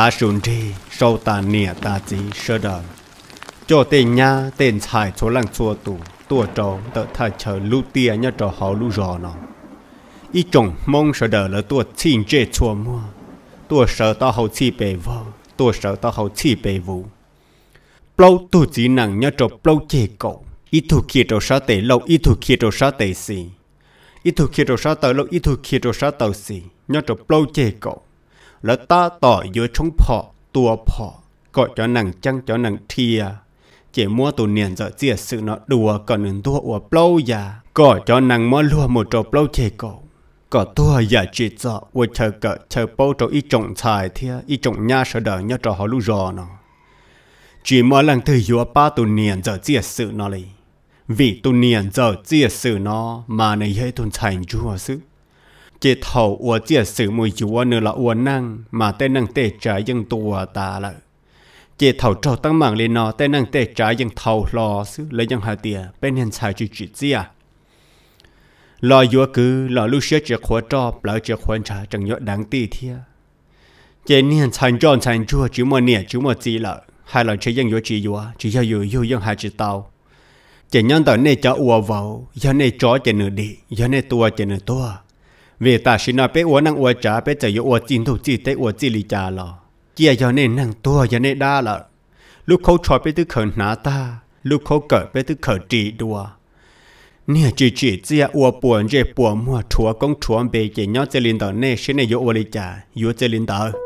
ta sùn đi sau ta nè ta chỉ sơ đờ cho tên nha tên xài số lăng xua tù tua trò tớ thay chờ lưu tia nhá cho họ lưu rò nó ý chồng mong sợ đờ là tua xin chê chua mua tua sợ tao hậu chi bề vò tua sợ tao hậu chi bề vụ plau tu chỉ nặng nhá trò plau chê cậu ý thủ kia trò sa tệ lâu ý thủ kia cho sa tệ xì ý thủ kia cho sa tờ lâu ý thủ kia cho sa tờ xì nhá cho plau chê cậu là ta tỏ dưới trong phỏ tua phỏ gọi cho nàng chăng cho nàng thia chỉ mua tù niên giờ chia sự nó đùa còn nên thua ủa lâu già gọi cho nàng mua lùa một trò lâu chê cổ, có thua giả chỉ sợ ủa chờ cỡ chờ bao trò ít trọng tài thia ít trọng nha sợ đỡ nhớ trò họ lũ rò nó chỉ mua lần thứ ủa ba tù niên giờ chia sự nó lì vì tù niên giờ chia sự nó mà này hết tuần thành chúa sức เจเ่าอัวเจียสื่อมวยจัวเนื้อละอัวนั่ง มาเต้นั่งเตะใจยังตัวตาละ เจเ่าเจ้าตั้งมั่งเลยนอเต้นั่งเตะใจยังเ่าหลอซื้อและยังหาเตีย เป็นเห็นชายจุจิเจียลอยยัวคือลอลูเชียเจ้าขวจอบแล้วเจ้าขวนชาจังยอดังตีเทียเจเนี่ยชันจอนชันจัวจิมันเนี่ยจิมันจีละหายรลใช้ยังยัวจียัวจียาอยู่ยู่ยังหายจีเตาเจยันต่อเนจ้าอัวเวายันเนจอเจเนื้อดียันเนตัวเจเนตัววตาชินาเปอวนังอวจ๋าเปจะยอวจินทุจิตเตอวจิลิจาลอเกียยอเนนั่งตัวยเนด้าละลูกเขาชอบไปตึกเขินนาตา ลูกเขาเกิดไปตึกเขิดัว เนี่ยจีจีเจียอวปวนเจปวมัวถัวกงถัวเบเจยอเจลินต่อเนชินยอวลิจายอเจลินต่อ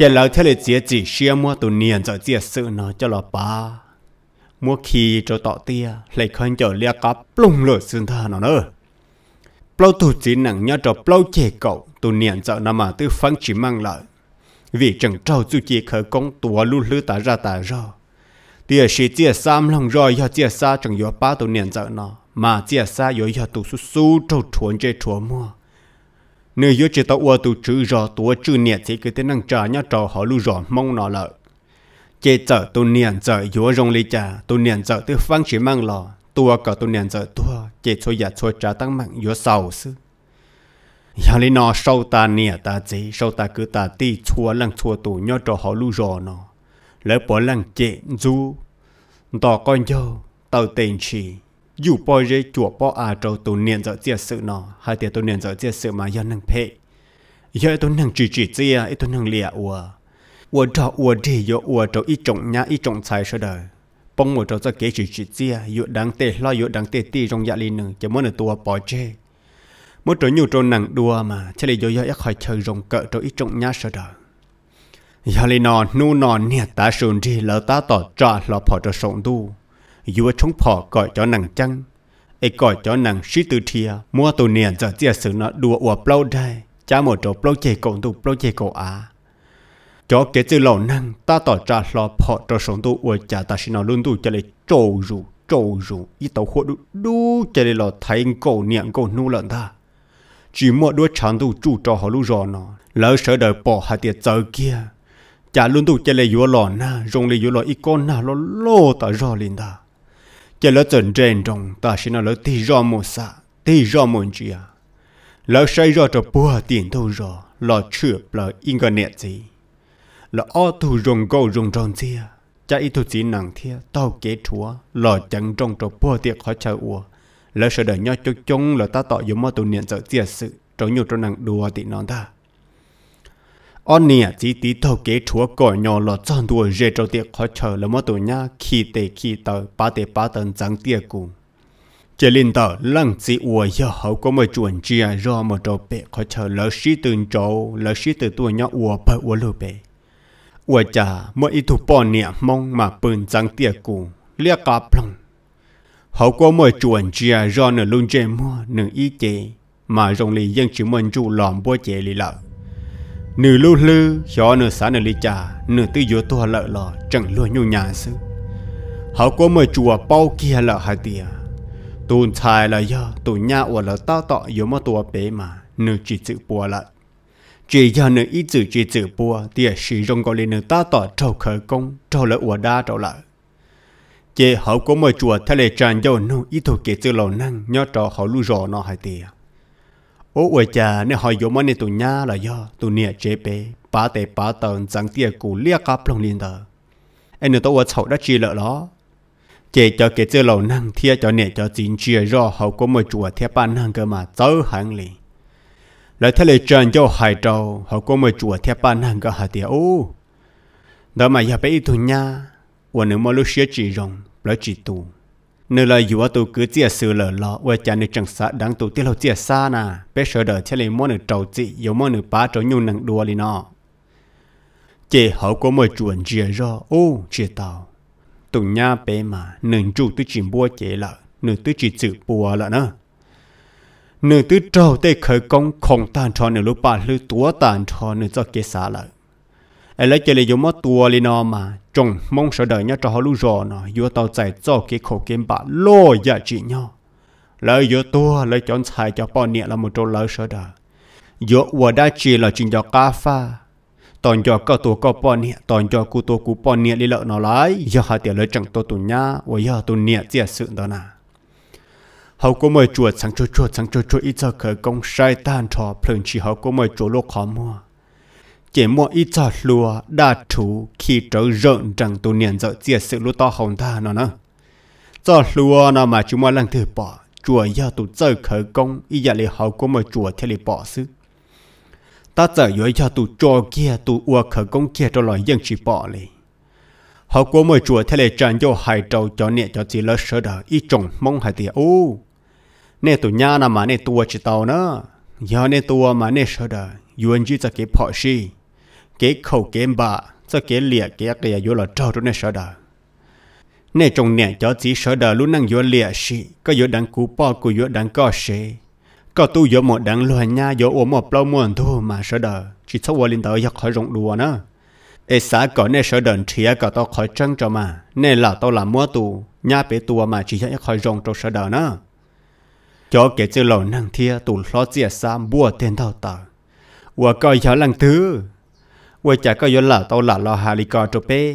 giờ lỡ theo lời chia chỉ xia mua tụ niên cho chia sự nó cho là ba mua khi cho tọ tia lấy khăn cho lia cá plung lửa xương thà nó nữa plau tụ chỉ nặng nhớ cho plau chè cậu tụ niên cho nó mà tư phán chỉ mang lại vì chẳng trâu chú chỉ khởi công tua lưu lư ta ra ta ra tia sĩ chia sam lòng rồi do chia xa chẳng yếu ba tụ niên cho nó mà chia xa yếu do tụ su su trâu chuồn chơi chuồn mua nếu yếu chỉ tao ua tụ chữ rõ tụ chữ niệm thì cứ thế năng trả nhá trò họ lưu rõ mong nó lợi chế chở tụ niệm chở yếu rong lý trả tụ niệm chở tư phăng chỉ mang lò tua cả tụ niệm chở tua chế cho giả dạ cho trả tăng mạng yếu sầu sư giờ lý nó sâu ta niệm ta gì sâu ta cứ ta ti chua lăng chua tụ nhá trò họ lưu rõ nó lỡ bỏ lăng chế du tỏ con dâu tàu tiền chỉ dù po rê chùa bò à trâu tu niệm dở chia sự nó hay tiệt tụ niệm dở chia sự mà do năng phê giờ tu năng chỉ chỉ chia ít tu năng lìa ua ua trò ua đi yo ua trâu ít trồng nhá ít trồng sai sơ đời bông ua trâu cho kế dạ chỉ chỉ chia yo đáng tệ lo yo đáng tệ ti trong dạ linh nương cho muốn là tua po rê mỗi trâu nhiều trâu năng đua mà chỉ là yo yo ít khỏi chơi rồng cỡ trâu ít trồng nhá sơ đời giờ linh nọ nu nọ nè ta sồn đi lỡ ta tỏ trò lỡ bỏ trâu sống đu dù chúng phò gọi cho nàng chăng ấy gọi cho nàng sĩ tử thia mua tù niệm giờ chia sự nó đùa ủa plau đây cha một chỗ plau chê cổ tụ plau chê cổ à cho kế từ lầu năng ta tỏ ra lo phò cho sống tụ ủa cha ta xin nó luôn tụ cho lấy trầu rủ trầu rủ ít tàu hộ đu đu cho lấy lo thay cổ niệm cổ nu lận ta chỉ mua đuôi chán tụ chủ cho họ lu rò nó lỡ sợ đời bỏ hai tiệt giờ kia cha luôn tụ cho lấy vô lò na rong lấy vô lò ít con na lo lo ta rò lên ta giờ lỡ trần trên trong ta sẽ nói lỡ thì rõ một xa thì rõ một gì à lỡ xây rõ cho bùa tiền thu rõ lỡ chưa lỡ internet gì lỡ ô thu rồng gầu rồng tròn gì à cha thu chỉ nặng thia tao kế chúa lỡ chẳng trong cho bùa tiền khó chờ ua lỡ sợ đợi nhau chung chung lỡ ta tỏ giống mà tụ niệm sợ tiệt sự trong nhiều trong nặng đùa thì nó ta ông nè chỉ tí thâu kế chúa cỏ nhỏ là chọn đuôi rể trâu tiệc khó chờ là mất tuổi nhá khi tề khi tờ ba tề ba tần trắng tiệc cùng chỉ linh tờ lăng chỉ ua giờ hậu có một chuẩn chia do một trâu bể khó chờ lỡ sĩ từ trâu lỡ sĩ từ tuổi nhá ua bể ua lừa bể ua cha mỗi ít thủ bỏ nè mong mà bừng trắng tiệc cùng lia cả plong hậu có một chuẩn chia do nửa lung mua nửa ý chế mà rồng lì dân chỉ mình chủ lòng chế lì lợn nữ lưu lư cho nữ xã nữ lý trà nữ tư dỗ tua lợ lò chẳng lùa nhu nhà sư họ có mời chùa bao kia lợ hai tia tùn xài là do tù nhà ở lợ ta tọ dỗ mà tua bế mà nữ chỉ chữ bùa lợ chỉ do nữ ít chữ chỉ chữ bùa tia sử dụng gọi lên nữ ta tọ trâu khởi công trâu lợ ở đa trâu lợ chế họ có mời chùa thay lệ tràn dầu nô ít thủ kế chữ lầu năng nhớ trò họ lưu rõ nó hai tia ô ủa cha nè hỏi yo mà nè tụ nhá là do tụ nè chế bé, ba tệ ba tầng chẳng tiếc cũ liếc cáp plong liền đó anh nè tôi ở chậu đã chỉ lỡ, đó chế cho cái chữ lầu năng thiệt cho nè cho chính chia rõ hậu có một chùa thiệt ban năng cơ mà cháu hàng liền lại thế lại trần cho hải trâu hậu có một chùa thiệt ban năng cơ hà tiệt ô đó mà giờ bé tụ nhá và nếu mà lúc xưa chỉ rồng lại chỉ tụ nếu là dù tôi cứ chia sự lỡ lọ và cha nữ chẳng xã đáng tôi tiết lộ chia xa nà bé sợ đỡ thế lấy món nữ trầu chị yếu món nữ bá trầu nhung nặng đùa li nọ chị họ có mời chuẩn chia rõ ô chia tàu tụi nhà bé mà nương chủ tôi chỉ bua chế lợ nửa tôi chỉ chữ bùa lợ nữa nửa tôi trầu tê khởi công không tàn cho nửa lúc bà lư túa tàn cho nửa cho kế xã lợ ai lấy chơi lấy giống món tua li nọ mà trông mong sợ đời nhá cho họ lưu rò nó vừa tàu chạy cho cái khổ kiếm bà lo dạ trị nhau lời vừa tua lời chọn xài cho bọn nhẹ là một chỗ lời sợ đời vừa vừa đã chỉ là chuyện cho cà pha tòn cho cơ tổ cơ bọn nhẹ tòn cho cụ tổ cụ bọn nhẹ đi lợn nó lại, giờ hai tiền lời chẳng tổ tụ nhá và giờ tụ nhẹ chia sự đó nà họ có mời chuột sáng chuột chuột sáng chuột chuột ít giờ khởi công sai tan trò phơi chỉ họ có mời chuột lô khó mua chỉ mua ít cho lúa đa chú khi trở rợn rằng tu niệm dở chia sự lúa to hồng tha nó nữa cho lúa nó mà chúng mua lần thứ bỏ chùa do tụ chơi khởi công ý giờ lì hậu của một chùa theo lì bỏ xứ ta giờ yếu giờ tụ cho kia tụ ua khởi công kia cho loại dân chỉ bỏ lì hậu của một chùa theo lì tràn vô hải trầu cho nè cho chỉ lỡ sợ đỡ ý trồng mong hải tiền ô nè tụ nhà nào mà nè tua chỉ tàu nữa giờ nè tua mà nè sợ đỡ yuan chỉ cho cái bỏ xí kế khẩu kế bà cho kế lìa kế kia yếu là trâu trong nè sợ đờ nè trong nè cho chỉ sợ đờ luôn năng yếu lìa xì có yếu đằng cú bò cú yếu đằng co xì có tu yếu một đằng loài nha yếu ốm một bao muôn thu mà sợ đờ chỉ sau qua linh tờ giặc khỏi rộng đùa nữa ê xã có nè sợ đờn chia có tao khỏi trăng cho mà nè là tao làm mua tù nha bé tù mà chỉ giặc khỏi rộng trong sợ đờ nữa cho kể chữ lầu năng thia tù lo chia xa bùa tiền thao tờ và coi cháu lăng thứ quay trả có yếu là tao là lo hà lì cò cho bé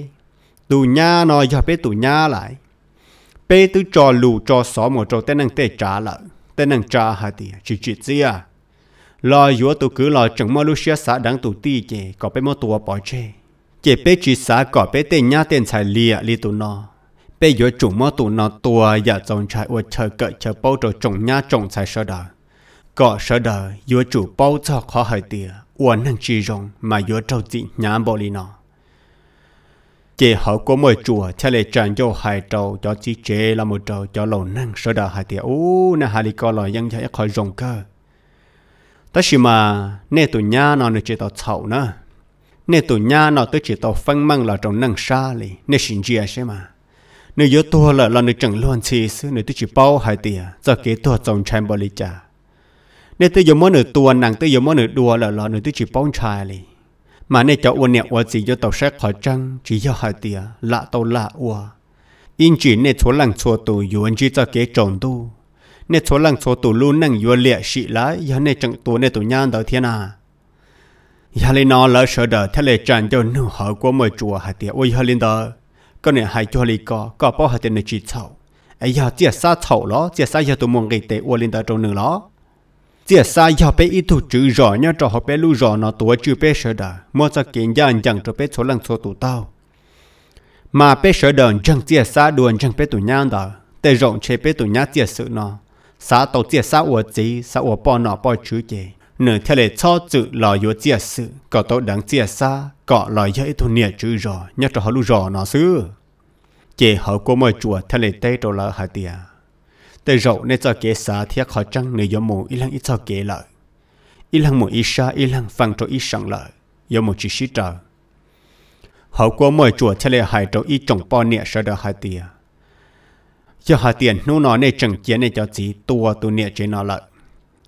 tù nha nói cho bé tù nha lại bé tứ cho lù cho xó một cho tên năng tê trả lại tên năng trả hà thì chỉ chỉ gì à lo yếu tụ cứ lo chẳng mơ lúc xia xã đáng tụ ti chè có bé mơ tù bỏ chè chè bé chỉ xã có bé tên nha tên xài lìa li tù nó bây giờ chúng mơ tù nó tua giờ dạ dòng trái ở chờ cỡ chờ bao trò trồng nhà trồng xài sợ đời có sợ đời giờ chủ bao cho khó hơi tiền uổng năng chỉ rong mà giữa trâu dị nhá bỏ đi nó chỉ họ có mời chùa theo lệ tràn cho hai trâu cho chỉ chế là một trâu cho lầu năng sơ đào hai tiệt u na hai li co lòi dân cho khỏi rong cơ ta chỉ mà nè tụi nhá nó nữa chỉ tao chậu nữa nè tụi nhá nó tới chỉ tao phân măng là trong năng xa li nè xin chia xem mà nếu yếu tua là là nơi chẳng loan xì xứ nơi tôi chỉ bao hai tiệt giờ kế tua trong chém bò li chả nên tôi dùng món nửa tua nàng tôi dùng món nửa đua là lọ nửa tôi chỉ bông trà li mà nên cho uốn nẹo uốn gì cho tàu sát khỏi trăng chỉ cho hai tia lạ tàu lạ uốn in chỉ nên số lần số tù yuan chỉ cho kế tròn tu nên số lần số tù luôn năng yuan liệt sĩ lá do nên chẳng tu nên tu nhan đầu thiên à giờ lên nó lỡ sợ đợi thế lại tràn cho nụ hở của mời chùa hai tia ôi giờ lên đó có nên hai chùa lý có có bao hai tia nên chỉ sầu ấy giờ chỉ sa sầu lo chỉ sa giờ tụ mong cái tế uốn lên đó trong nửa lo chỉ sa giờ bé ít thủ chữ rõ nhá cho họ bé lu rõ nó tuổi chữ bé sợ đờ mua cho kiện anh chẳng cho bé số lần số tụ tao mà bé sợ đờ chẳng chỉ sa đuồn chẳng bé tụ nhá đờ tê rộng chế bé tụ nhá chỉ sự nó sa tàu chỉ sa ủa gì sa ủa bò nọ bò chữ gì nửa theo lệ cho chữ lò yếu chỉ sự có tàu đáng chỉ sa có lò yếu thủ nia chữ rõ nhá cho họ lu rõ nó xứ chỉ họ có mọi chùa theo lệ tê trâu lỡ hai tiền từ rậu nên cho kế xa thì khó trăng nơi gió mù y lăng ít cho kế lợi y lăng mù y xa y lăng phẳng cho y sẵn lợi gió mù chỉ xí trời hậu của mỗi chùa theo lệ hải cho y trồng bò nẹ sợ đỡ hai tiền cho hai tiền nô nó nên chẳng chiến nên cho chỉ tua tu nẹ chế nó lợi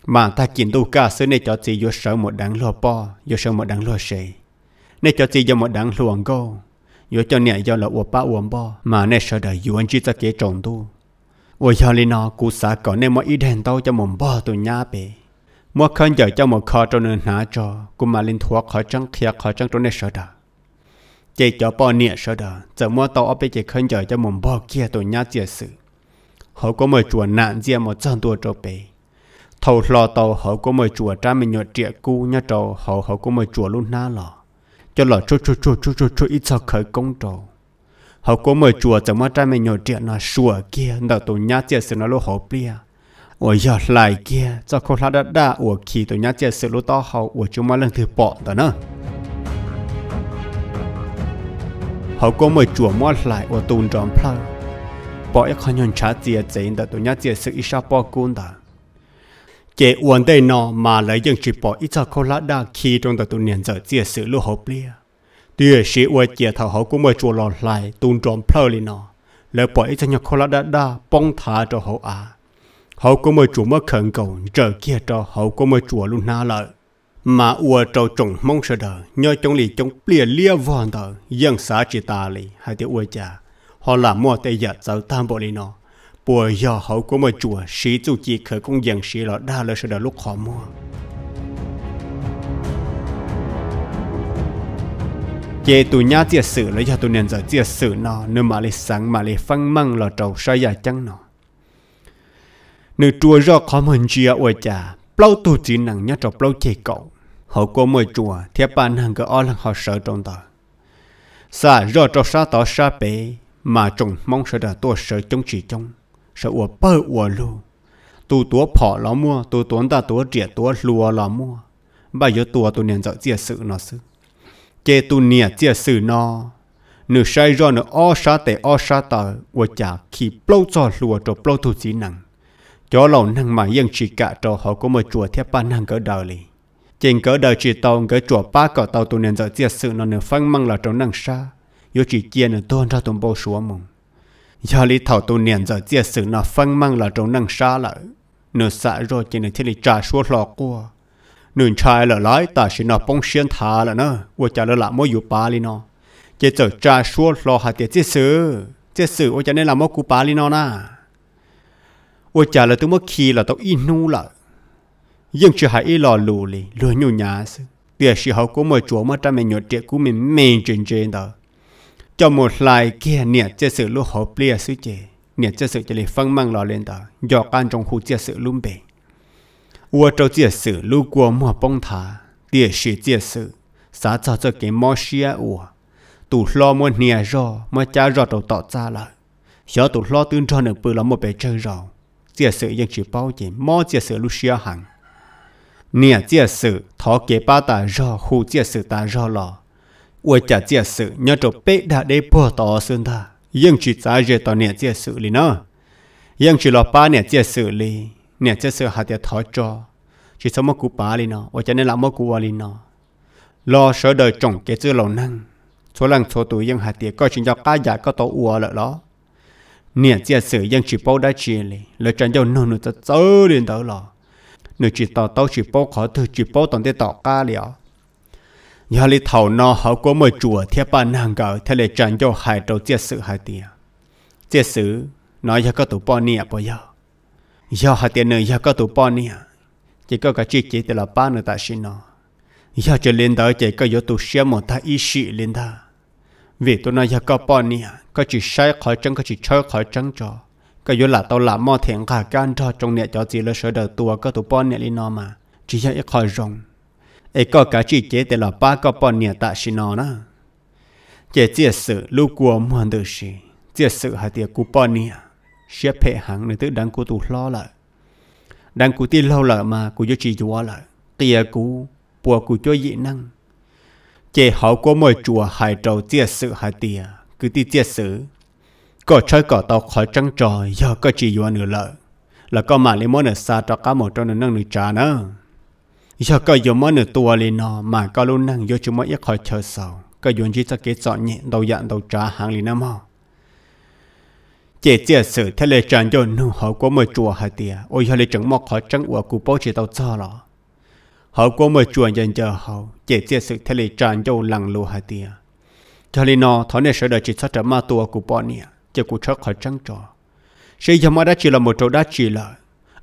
mà ta kiến tu ca sư nên cho chỉ vô sở một đáng lo bò vô sở một đáng lo sấy nên cho chỉ vô một đáng luồng go vô cho nẹ do là uổng ba uổng bò mà nên sợ đỡ yuan chỉ cho kế trồng tu 我要你那古啥搞那么一天到就蒙包都伢呗。我看着叫我靠着能拿着，古马林托靠张开靠张着那说的，这叫包年说的，怎么到阿被这看着叫蒙包 kia 都伢解释，好过么做难解么挣多着呗。thầu lo tàu họ có mời chùa cha mình nhờ trẻ cu nhá trầu họ họ có mời chùa luôn na lò cho lò chua chua chua chua chua chua ít sao khởi công trầu họ có mời chùa chẳng mà trai mình nhỏ trẻ là sủa kia đào tổ nhá trẻ sự nó lô họ bia ở giờ lại kia cho không lá đã đã ủa khi tổ nhá trẻ sự lô to họ ủa chúng mà lần thứ bỏ đó nữa họ có mời chùa mà lại ủa tôn trọng pha, bỏ ít khó nhận trả tiền tiền đào tổ nhá trẻ sự ít sao bỏ cuốn đó chế uốn đây nó mà lại dân chỉ bỏ ít cho không lá đã khi trong đào tổ niệm giờ trẻ sự lô họ bia tia sĩ ôi chia thảo họ của mới chùa lò lại tuôn trộm plơ lên nó lỡ bỏ ít cho nhà khó lá đã đa bong thả cho họ à họ của mới chùa mới khẩn cầu chờ kia cho họ của mới chùa luôn na lợi mà ua trâu trồng mong sợ đờ nhớ chống lì chống lìa lia vòn tờ dân xã chỉ ta lì hai tiếng ua cha họ làm mua tay giật sau tam bộ lì nó bùa do họ của mới chùa sĩ tu chỉ khởi công dân sĩ lọ đa lỡ sợ đờ lúc họ mua chế tụi nhá chia sử lấy cho tụi nền giờ chia sử nó nếu mà lấy sáng mà lấy phăng măng là trầu sai giờ chăng nó nếu chùa do khó mình chia à, ôi cha bao tụ chỉ nặng nhất trong bao chế cậu họ có mời chùa theo bàn hàng cái o là họ sợ trong tờ sa do trầu sa tỏ sa bể mà trồng mong sợ đã tôi sợ chống chỉ chống sợ ủa bơ ủa lu tụ tủa phỏ ló mua tụ tuấn ta tủa trẻ tủa lùa ló mua bây giờ tủa tụ nền giờ chia sử nó xứ chê tu nia chia sử nó nửa sai do nửa o sa tệ o sa tờ và chả khi plâu cho lùa cho plâu thu chỉ năng cho lòng năng mà dân chỉ cả cho họ có một chùa theo ba năng cỡ đời lì trên cỡ đời chỉ tàu cỡ chùa ba cỡ tàu tu nên giờ chia sự nó nửa phăng măng là trong năng sa yếu chỉ chia nửa tuôn ra tuôn bao số mùng do lý thảo tu niệm giờ chia sự nó phăng măng là trong năng sa lại nửa xã rồi chỉ nửa thiết lý trả số lọ qua nương trai là lái ta sẽ nọ bông xuyên thả là nó vô trả lỡ lại mỗi vụ ba li nó chế trở tra xua lo hạt tiền chế sự chế sự ô chả nên là mỗi cú ba li nó na ô chả là tôi mỗi khi là tao in nu là nhưng chưa hay ý lù li lừa nhiều nhà sự tiệt sĩ hậu của mỗi chúa mà cha mình nhột tiệt của mình mềm trên trên đó cho một lại kia niệm chế sự lúc hậu bia sự chế niệm chế sự cho lấy phân mang lò lên đó do can trong khu chế sự luôn bền 我做这事如果没帮他，也是这事，啥早就给冒险我。tụ lo mua nè rò mua cha rò đầu tọt ra là sợ tụ lo tương cho được bự là một bề chơi rò chia sự dân chỉ bao giờ mò chia sự lúc xia hàng nè chia sự thọ kế ba ta rò khu chia sự ta rò lò ua chả chia sự nhớ trộn bế đã đế bỏ tỏ sơn ta chỉ trả về tỏ nè chia sự lì nó chỉ lo ba nè chia sự nè chơi sợ hạt tiệt thọ cho chỉ sống một cú bà lì nó và cho nên là một cú bà lì nó lo sợ đời trồng kế chữ lầu năng số lần số tuổi dân hạt tiệt coi chuyện cho cá giả có tổ ua lợ đó nè chia sẻ dân chỉ bao đã chia lì lời chân dâu nó nó cho đến đó lò nửa chỉ tao tao chỉ bao khó thử chỉ bao toàn thế tao cá lì ó à. nhà lì thầu nó họ có mời chùa theo ba nàng gạo theo lời chân dâu hai đầu chia sẻ hạt tiệt chia sẻ nói cho các tổ bao nè bao giờ giờ họ tiền nữa giờ có tụ bò nè chỉ có cả chi chi từ là ba nữa ta xin nó giờ chỉ lên đó chỉ có yếu tụ xe một ta ý sĩ lên đó vì tụi nó giờ có bò nè có chỉ sai khỏi chân có chỉ chơi khỏi chân cho có yếu là tao làm mò thiện cả can cho trong nè cho gì là sợ đời tua có tụ bò nè lên nó mà chỉ giờ ít khỏi rồng ấy có cả chi chị từ là ba có bò nè ta xin nó nè chỉ chỉ sự lúc của mình được gì chỉ sự hạt tiền của bò nè sẽ phê hẳn nên tới đang của tụ lo lại đang của tiên lâu lại mà của cho chỉ chúa lại tia cú bùa của cho dị năng chế hậu của mọi chùa hải trầu chia sự hải tia cứ ti chia sự có chơi cỏ tàu khỏi trăng tròi giờ có chỉ chúa nữa lại là có mà lấy món ở xa cho cá một trong năng được trả nữa giờ có dùng món ở tua lên nó mà có luôn năng do chúng mới ít khỏi chờ sầu có dùng chỉ cho cái chọn nhẹ đầu dạng đầu trả hàng lên năm họ chế chỉ sự thế lệ chẳng cho nụ họ của một chùa hả tiệt ôi họ lệ chẳng mọc họ chẳng uổng cụ bố chỉ tao cho lọ họ của một chùa dần giờ họ chế chỉ sự thế lệ chẳng cho lặng lù hả tiệt cho lệ nó thọ này sợ đời chỉ sát trở ma tua cụ bố nè chỉ cụ chắc họ chẳng cho sĩ giờ mà đã chỉ là một chỗ đã chỉ là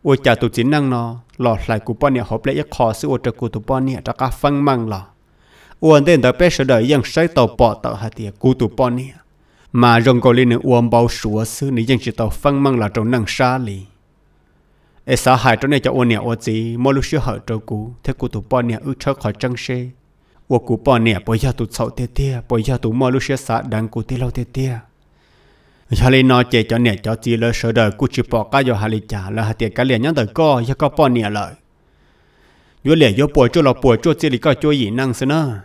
ôi cha tụ chính năng nó lọ lại cụ bố nè họ lấy cái khó sự ôi trợ cụ tụ bố nè đã cả phăng măng lọ ôi anh tên đã bé sợ đời ยัง sai tàu bỏ tàu hả tiệt cụ tụ bố nè mà rong gọi lên uống bao sủa xứ nữ dân chỉ tàu phăng măng là trong năng xa lì ê xã hải trong này cho uống nè uống gì mỗi lúc xưa hỏi trâu cú thế cú tụ bỏ nè ước chơi khỏi trăng xe uống cú bỏ nè bây giờ tụ cháu tê tê bây giờ tụ mỗi lúc xưa xã đang cú tê lâu tê tê giờ lên nói chè cho nè cho gì lỡ sợ đời cú chỉ bỏ cá vào hà lì trả là hà tiền cá liền nhắn tới co giờ có bỏ nè lợi vừa liền vô bồi cho là bồi cho chỉ lì có cho gì năng xí nữa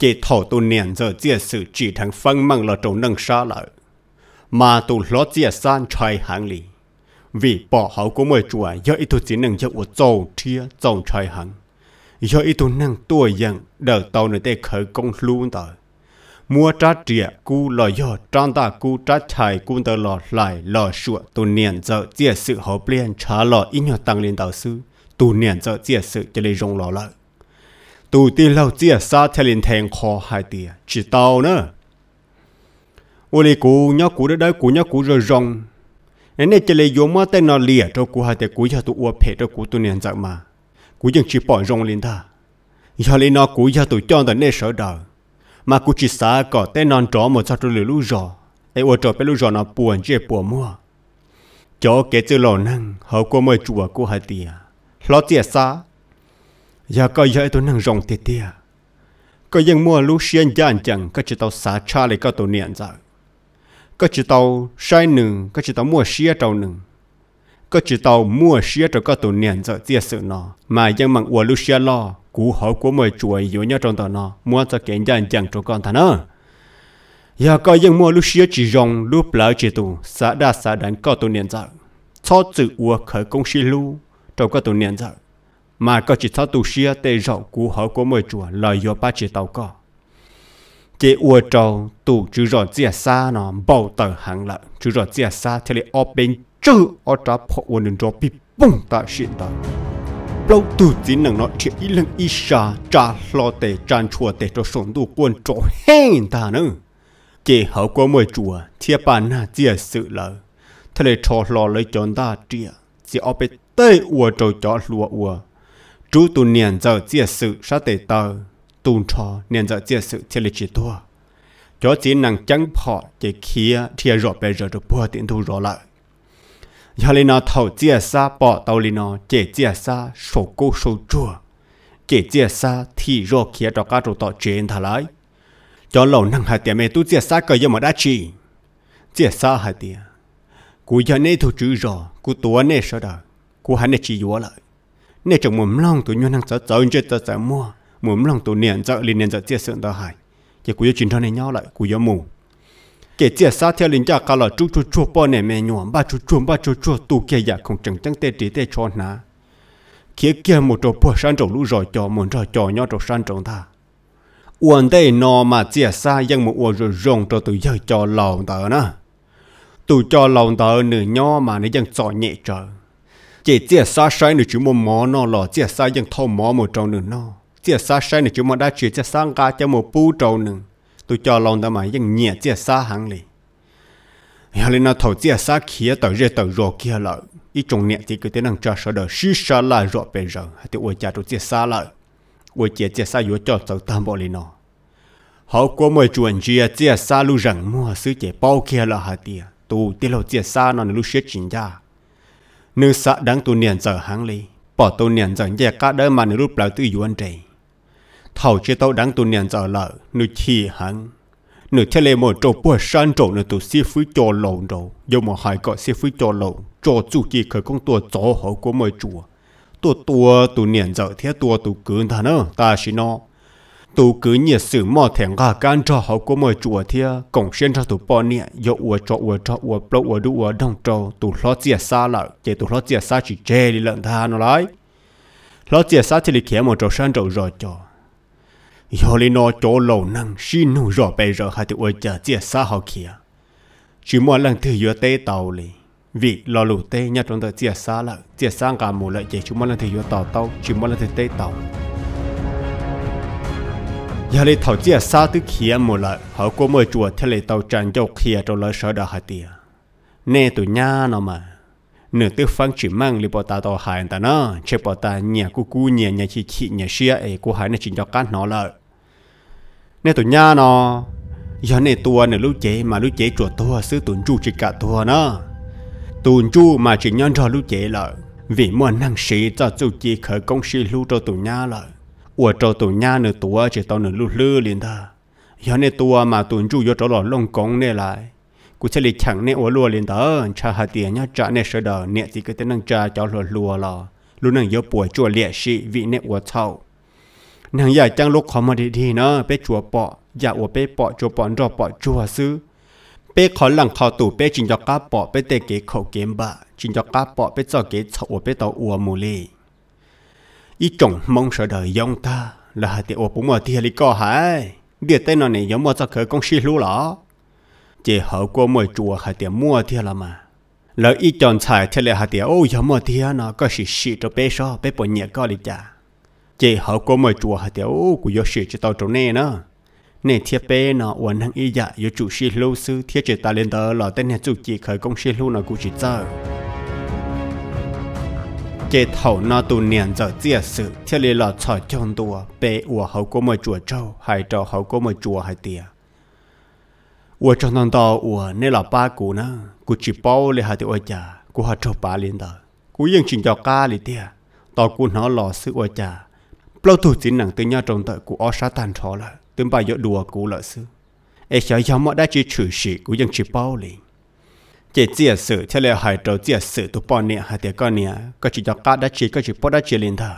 chỉ thổ tu niệm giờ chia sự chỉ thằng phân mang là trộn nâng xa lợi mà tu lót chia san trời hàng lì vì bỏ hậu của mười chùa do ít tu chỉ nâng cho của châu chia châu trời hàng do ít tu nâng tuổi dần đờ tàu nơi tê khởi công luôn tờ mua trá trịa cu lò do trang ta cu trá chài cu tờ lò lại lò sụa tu niệm giờ chia sự hậu liên trả lò ít nhỏ tăng lên đạo sư tu niệm giờ chia sự cho lấy rong lò lợi ตูตีเล่าเจียซาเทลินแทงคอหายเตียจีเตาเนอะวลีกูเนาะกูได้ได้กูเนาะกูจะรองเนี่ยจะเลยโยมาแต่นอเลียตัวกูหายแต่กูอยากตัวอวเพตัวกูตัวเนียนจากมากูยังจีปล่อยรองลินท่าอย่าเลยนอกูอยากตัวจ้องแต่เนี่ยเสดามากูจีสาก็แต่นอนจอหมดซาตัวเหลือลูกจอไออวจอเป็นลูกจอนอปวนเจ็บปวดมั่วจอเกจือหล่อนั่งเขาก็ไม่จัวกูหายเตียเราเจียซา giờ coi giờ tôi nâng rồng tiệt tia có dân mua lúc xuyên gian chẳng có chỉ tàu xả cha lại có tàu niệm giờ có chỉ tàu sai nừng có chỉ tàu mua xia trâu nừng có chỉ tàu mua xia trâu có tàu niệm giờ tia sự nó mà dân mặn uổng lúc xia lo cú họ của mọi chuỗi yếu nhau trong tàu nó mua cho kiện gian chẳng cho con thằng nó giờ coi dân mua lúc xia chỉ rồng lúc lỡ chỉ tù xả đa xả đánh có tàu niệm giờ cho chữ uổng khởi công xí lu trâu có tàu niệm giờ mà có chỉ thao tu xia tê rộng cú hở của mời chùa lời do ba chỉ tàu có chế ua trâu tù chú rõ chia xa nó bầu tờ hàng lợ chú rõ chia xa thì lại ở bên chữ ở trá phọ ua nên rõ bị bùng ta xịn tờ lâu tù chỉ nâng nó chỉ ý lưng ý xa trả lo tê tràn chùa tê cho sống tù quân chỗ hèn ta nữa chế hở của mời chùa chia bà na chia sự lợ thì lại cho lo lấy chọn ta chia chỉ ở bên tê ua trâu cho lùa ua chú tu niệm giờ chia sự sa tề tờ tu trò niệm giờ chia sự chia lịch chỉ tua cho chỉ năng chẳng phò chỉ kia thia rõ bề rõ được bùa tiện thu rõ lại giờ lên nó thầu chia sa bỏ tàu lên nó chỉ chia sa sổ cố sổ chua chỉ chia sa thì rõ kia cho các chủ tọ chuyện thà lại cho lâu năng hạt tiền mẹ tu chia sa cơ giờ mà đã chỉ chia sa hạt tiền cú giờ này thu chữ rõ cú tuổi này sao đó cú hắn này chỉ yếu lại nè chồng mồm lòng tụi nhuận năng sợ sợ chết tao sợ mua mồm lòng tụi niệm sợ liền niệm sợ chia sượng tao hại chỉ cúi yêu chuyện này nhau lại cúi yêu mù kể chia xa theo liền cha cả là chú chú chú bao nè mẹ nhuận ba chú chú ba chú chú tụ kia giả dạ không chẳng chẳng tê trí tê cho nà kia kia một chỗ bữa sáng trồng lũ rồi cho một rồi cho nhau trồng sáng trồng ta uẩn đây nó mà chia xa nhưng một uẩn rồi rồng cho tụi giờ cho lòng tớ nữa tụi cho lòng tớ nửa nhau mà nó vẫn sợ nhẹ trời chỉ chia xa sai nữa chúng mình mò nó lò chia xa dân thâu mò một trâu nữa nó chia xa sai nữa chứ mà đã chỉ chia xa cả cho một bu trâu nữa tôi cho lòng ta mà dân nhẹ chia xa hàng lì nhà lên nó thâu chia xa kia tàu rê tàu rò kia lợ ít trồng nhẹ thì cứ thế năng cho sợ đời xí xa là rọ bề rờ hay tôi ôi cha tôi chia xa lợ ôi chia chia xa vô cho tàu tam bộ lì nó họ có mời chuẩn chia chia xa lu rằng mua sứ chế bao kia là hạt tiền tu tiết lộ chia xa nó là lu xếp chính ra nữ xã đang tu niệm giờ hàng li bỏ tu niệm giờ nhà cả đời mà nữ lúc lại tự yuan trì thầu chỉ tàu đang tu niệm giờ lợ nữ chi hàng nữ thế lệ một chỗ bữa sáng chỗ nữ tu sĩ phú cho lộn rồi dù mà hai gọi sĩ phú cho lộn cho khởi công tua chỗ hậu của mọi chùa tua tua tu niệm giờ thế tua tu cứ thà nữa ta chỉ nó tu cứ nhiệt sự mò thèn gà can cho họ có mời chùa thia cổng xuyên cho tụ bò nè yo ua cho ua cho ua plo ua đu ua đông trâu tụ lo chia xa lợ chạy tụ lo chia xa chỉ chê đi lợn tha nó lại lo chia xa thì lì khía một chỗ san trâu rồi cho yo lì nó chỗ lâu năng xin nu rồi bây giờ hai tụ ua chờ chia xa họ kia chỉ mua lần thứ yo tê tàu lì vì lo lụt tê nhà trong tờ chia xa lợ chia xa cả mù lợi chạy chỉ mua lần thứ yo tàu tàu chỉ mua lần thứ tê tàu giờ lấy thầu chia xa thứ kia một lần họ có mời chùa theo lấy tàu tràn cho kia trong lời sợ đã hạt tiền nè tụi nha nó mà nửa tư phăng chỉ mang li bỏ ta tàu hải ta nó chế bỏ ta nhà cu cu nhà nhà chị chị nhà xia ấy cô hai này chỉ cho cắt nó lợi nè tụi nha nó giờ này tua nửa lúc chế mà lúc chế chùa tua sư tuần chu chỉ cả tua nó tuần chu mà chỉ nhân cho lúc chế lợi vì muốn năng sĩ cho chủ chỉ khởi công sĩ lưu cho tụi nha lợi วจตัวหน้าหนึ่งตัวจ้าตหนึ่งลุลือลินเธอย้อนในตัวมาตัวจู่ยอตลอดลงกงเนี่ยกูเฉลี่ยแข่งในอวลัวลินเธอชาหาเตียนจะเนเสดเนี่ยที่ก็จะนั่งจ่าจอาหลัวลัวล่ะลุนังเยอะป่วยจวเลี่ยชีวิเนอวเท่านางใหญ่จังลุกขอมาดีีเนะไปจัวเปาะอยากอวเป้เปาะจัวปอนรอเปาะจัวซื้อเป้ขอหลังขอตู่เป้จิงจอกกาปอเป้เตะเก๋เข่าเกมบะจิงจอกกาปอเป้จาะเก๋เฉาเป้ตออัวมูเล่ ý trọng mong sợ đời dòng ta là hai tiệu bụng mà thì lý co hải địa tên nó này giống mua cho khởi công si lú lỏ chỉ hở qua mỗi chùa hai tiệu mua thì là mà lời ý chọn xài thế là hai tiệu ô giống mua thì nó có xì sự cho bé so bé bỏ nhẹ có đi chả chỉ hở qua mỗi chùa hai tiệu ô cũng yo sự cho tao chỗ nè nó nè thiết bé nó uẩn năng ý dạ yo chủ si lú sư thiết chỉ ta lên tờ là tên này chủ chỉ khởi công si lú nó cũng chỉ chơi chế thầu nó tù niên giờ chia sự thiết lý là cho chôn đùa bê ủa hậu có một chùa châu, hay cho hậu có một chùa hay tìa ủa trong thằng tàu ủa nên là ba cụ nữa cụ chỉ bao lì hai tìa ủa chà cụ họ cho ba liên tờ cụ yên chỉnh cho ca lì tìa tàu cụ nó lò sư ủa chà bao thủ chính nặng từ nhà trong tờ cụ ó sát tàn chó là tương bài dọ đùa cụ lợi sư ấy sợ dòng mọi đã chỉ chửi sĩ cụ yên chỉ bao liền chỉ chia sự theo lệ hải trâu chia sự tụ bỏ nè hai tiếng con nè có chỉ cho cá đã chỉ có chỉ bỏ đã chỉ lên thở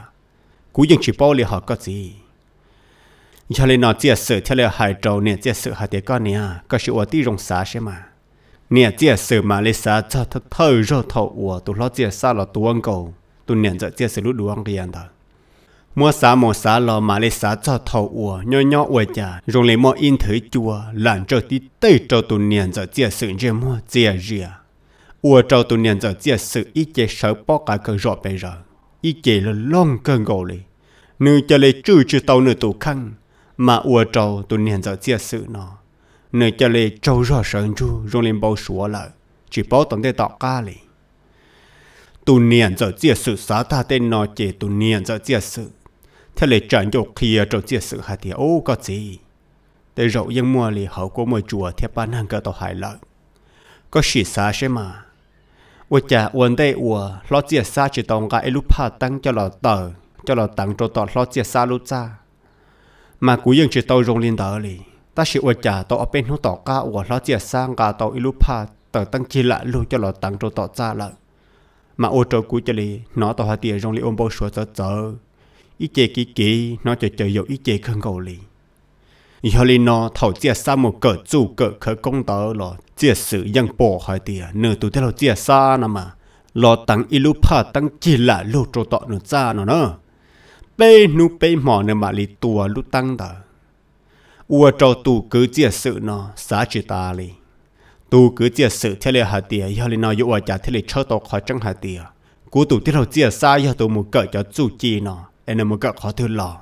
cú dân chỉ bỏ liền họ có gì cho nên nó chia sự theo lệ hải trâu nè chia sự hai tiếng con nè có chỉ ở ti rong xá xem mà nè chia sự mà lấy xá cho thật thở rồi thọ ủa tụ lo chia xa là tuông cầu tụ nè giờ chia sự lúc đuông kia thở mua xá mua xá lo mà lấy xá cho thầu ủa nhỏ nhỏ ủa già rồi lấy mua in thứ chùa làm cho tí tây cho tu niên giờ chia sự riêng mua chia riêng ủa cho tu niên giờ chia sự ít chế sợ bỏ cả cơ rõ bây giờ ít chế là long cơ gầu lì nữ cho lấy trừ trừ tàu nữ tụ khăn mà ủa cho tu niên giờ chia sự nó nữ cho lấy châu rõ sợ chu rồi lấy bao sủa lại chỉ bỏ tổng thể tọ ca lì tu niên giờ chia sự xá ta tên nó chế tu niên giờ chia sự thế lại chẳng dọc khi trò chia sự hạ thì ô có gì để rậu dân mua lì hậu của môi chùa theo ban năng cơ tàu hải lợi có xì xa sẽ mà ô chả uốn đây ua lo chia xa chỉ tông cái lúc pa tăng cho lò tờ cho lò tăng cho tọt lo chia xa lúc xa mà cú dân chỉ tàu rong liên tờ lì ta chỉ ô chả tàu ở bên hông tàu cá ua lo chia xa cả tàu lúc pa tờ tăng chi lại luôn cho lò tăng cho tọt xa lợi mà ô trời cú cho lì nó tàu hạ tiền rong lì ôm bao số tờ tờ ý chế kì kì nó cho chơi dấu ý chế khăn gầu lì giờ lì nó thầu chia xa một cỡ chủ cỡ khởi công tớ lo chia sự dân bộ hỏi tìa nửa tụi thế lo chia xa nà mà lo tăng ilu pa tăng chỉ là lô trô tọ nửa xa nó nữa bê nụ bê mỏ nửa mà lì tùa lúc tăng tờ ua trâu tù cứ chia sự nó xá chỉ ta lì tù cứ chia sự thế lì hà tìa giờ lì nó dụ ở chả thế lì chơ tọ khỏi trăng hà tìa cú tụ tiết hậu chia xa giờ tụ một cỡ cho chủ chi nó em một cái khó thứ lò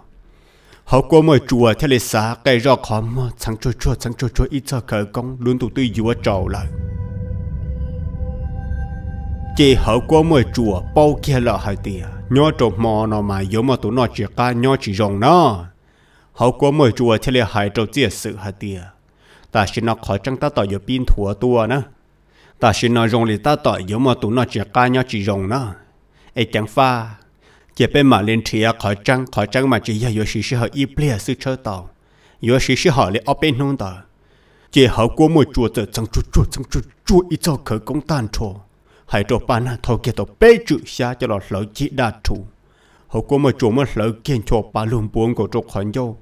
họ qua mọi chùa theo lệ xã cái rõ khó mà chẳng chua chua chẳng chua chua ít cho khởi công luôn tụi tôi dùa trầu lại chỉ họ qua mọi chùa bao kia là hai tia nhớ trộm mò nó mà yếu mà tụi nó chỉ ca nhớ chỉ rồng nó họ qua mọi chùa theo lệ hai trâu chia sự hai tia ta xin nó khỏi chẳng ta tỏ yếu pin thua tua nữa ta xin nó rồng thì ta tỏ yếu mà tụi nó chỉ ca nhớ chỉ rồng nó ấy chẳng pha chỉ bên mà lên thì khó chăng khó chăng mà chỉ giờ yếu sĩ sĩ họ y bia sự chơi tàu yếu sĩ sĩ họ lại ở bên nông tờ chỉ họ qua một chùa tờ chẳng chùa chùa chẳng chùa chùa ít cho khởi công tan chỗ hãy cho bạn là thôi kia tàu bê chữ xa cho lọt lỡ chỉ đa chủ họ qua một chùa mà lỡ kiên cho bà luôn buồn của chỗ khỏi nhau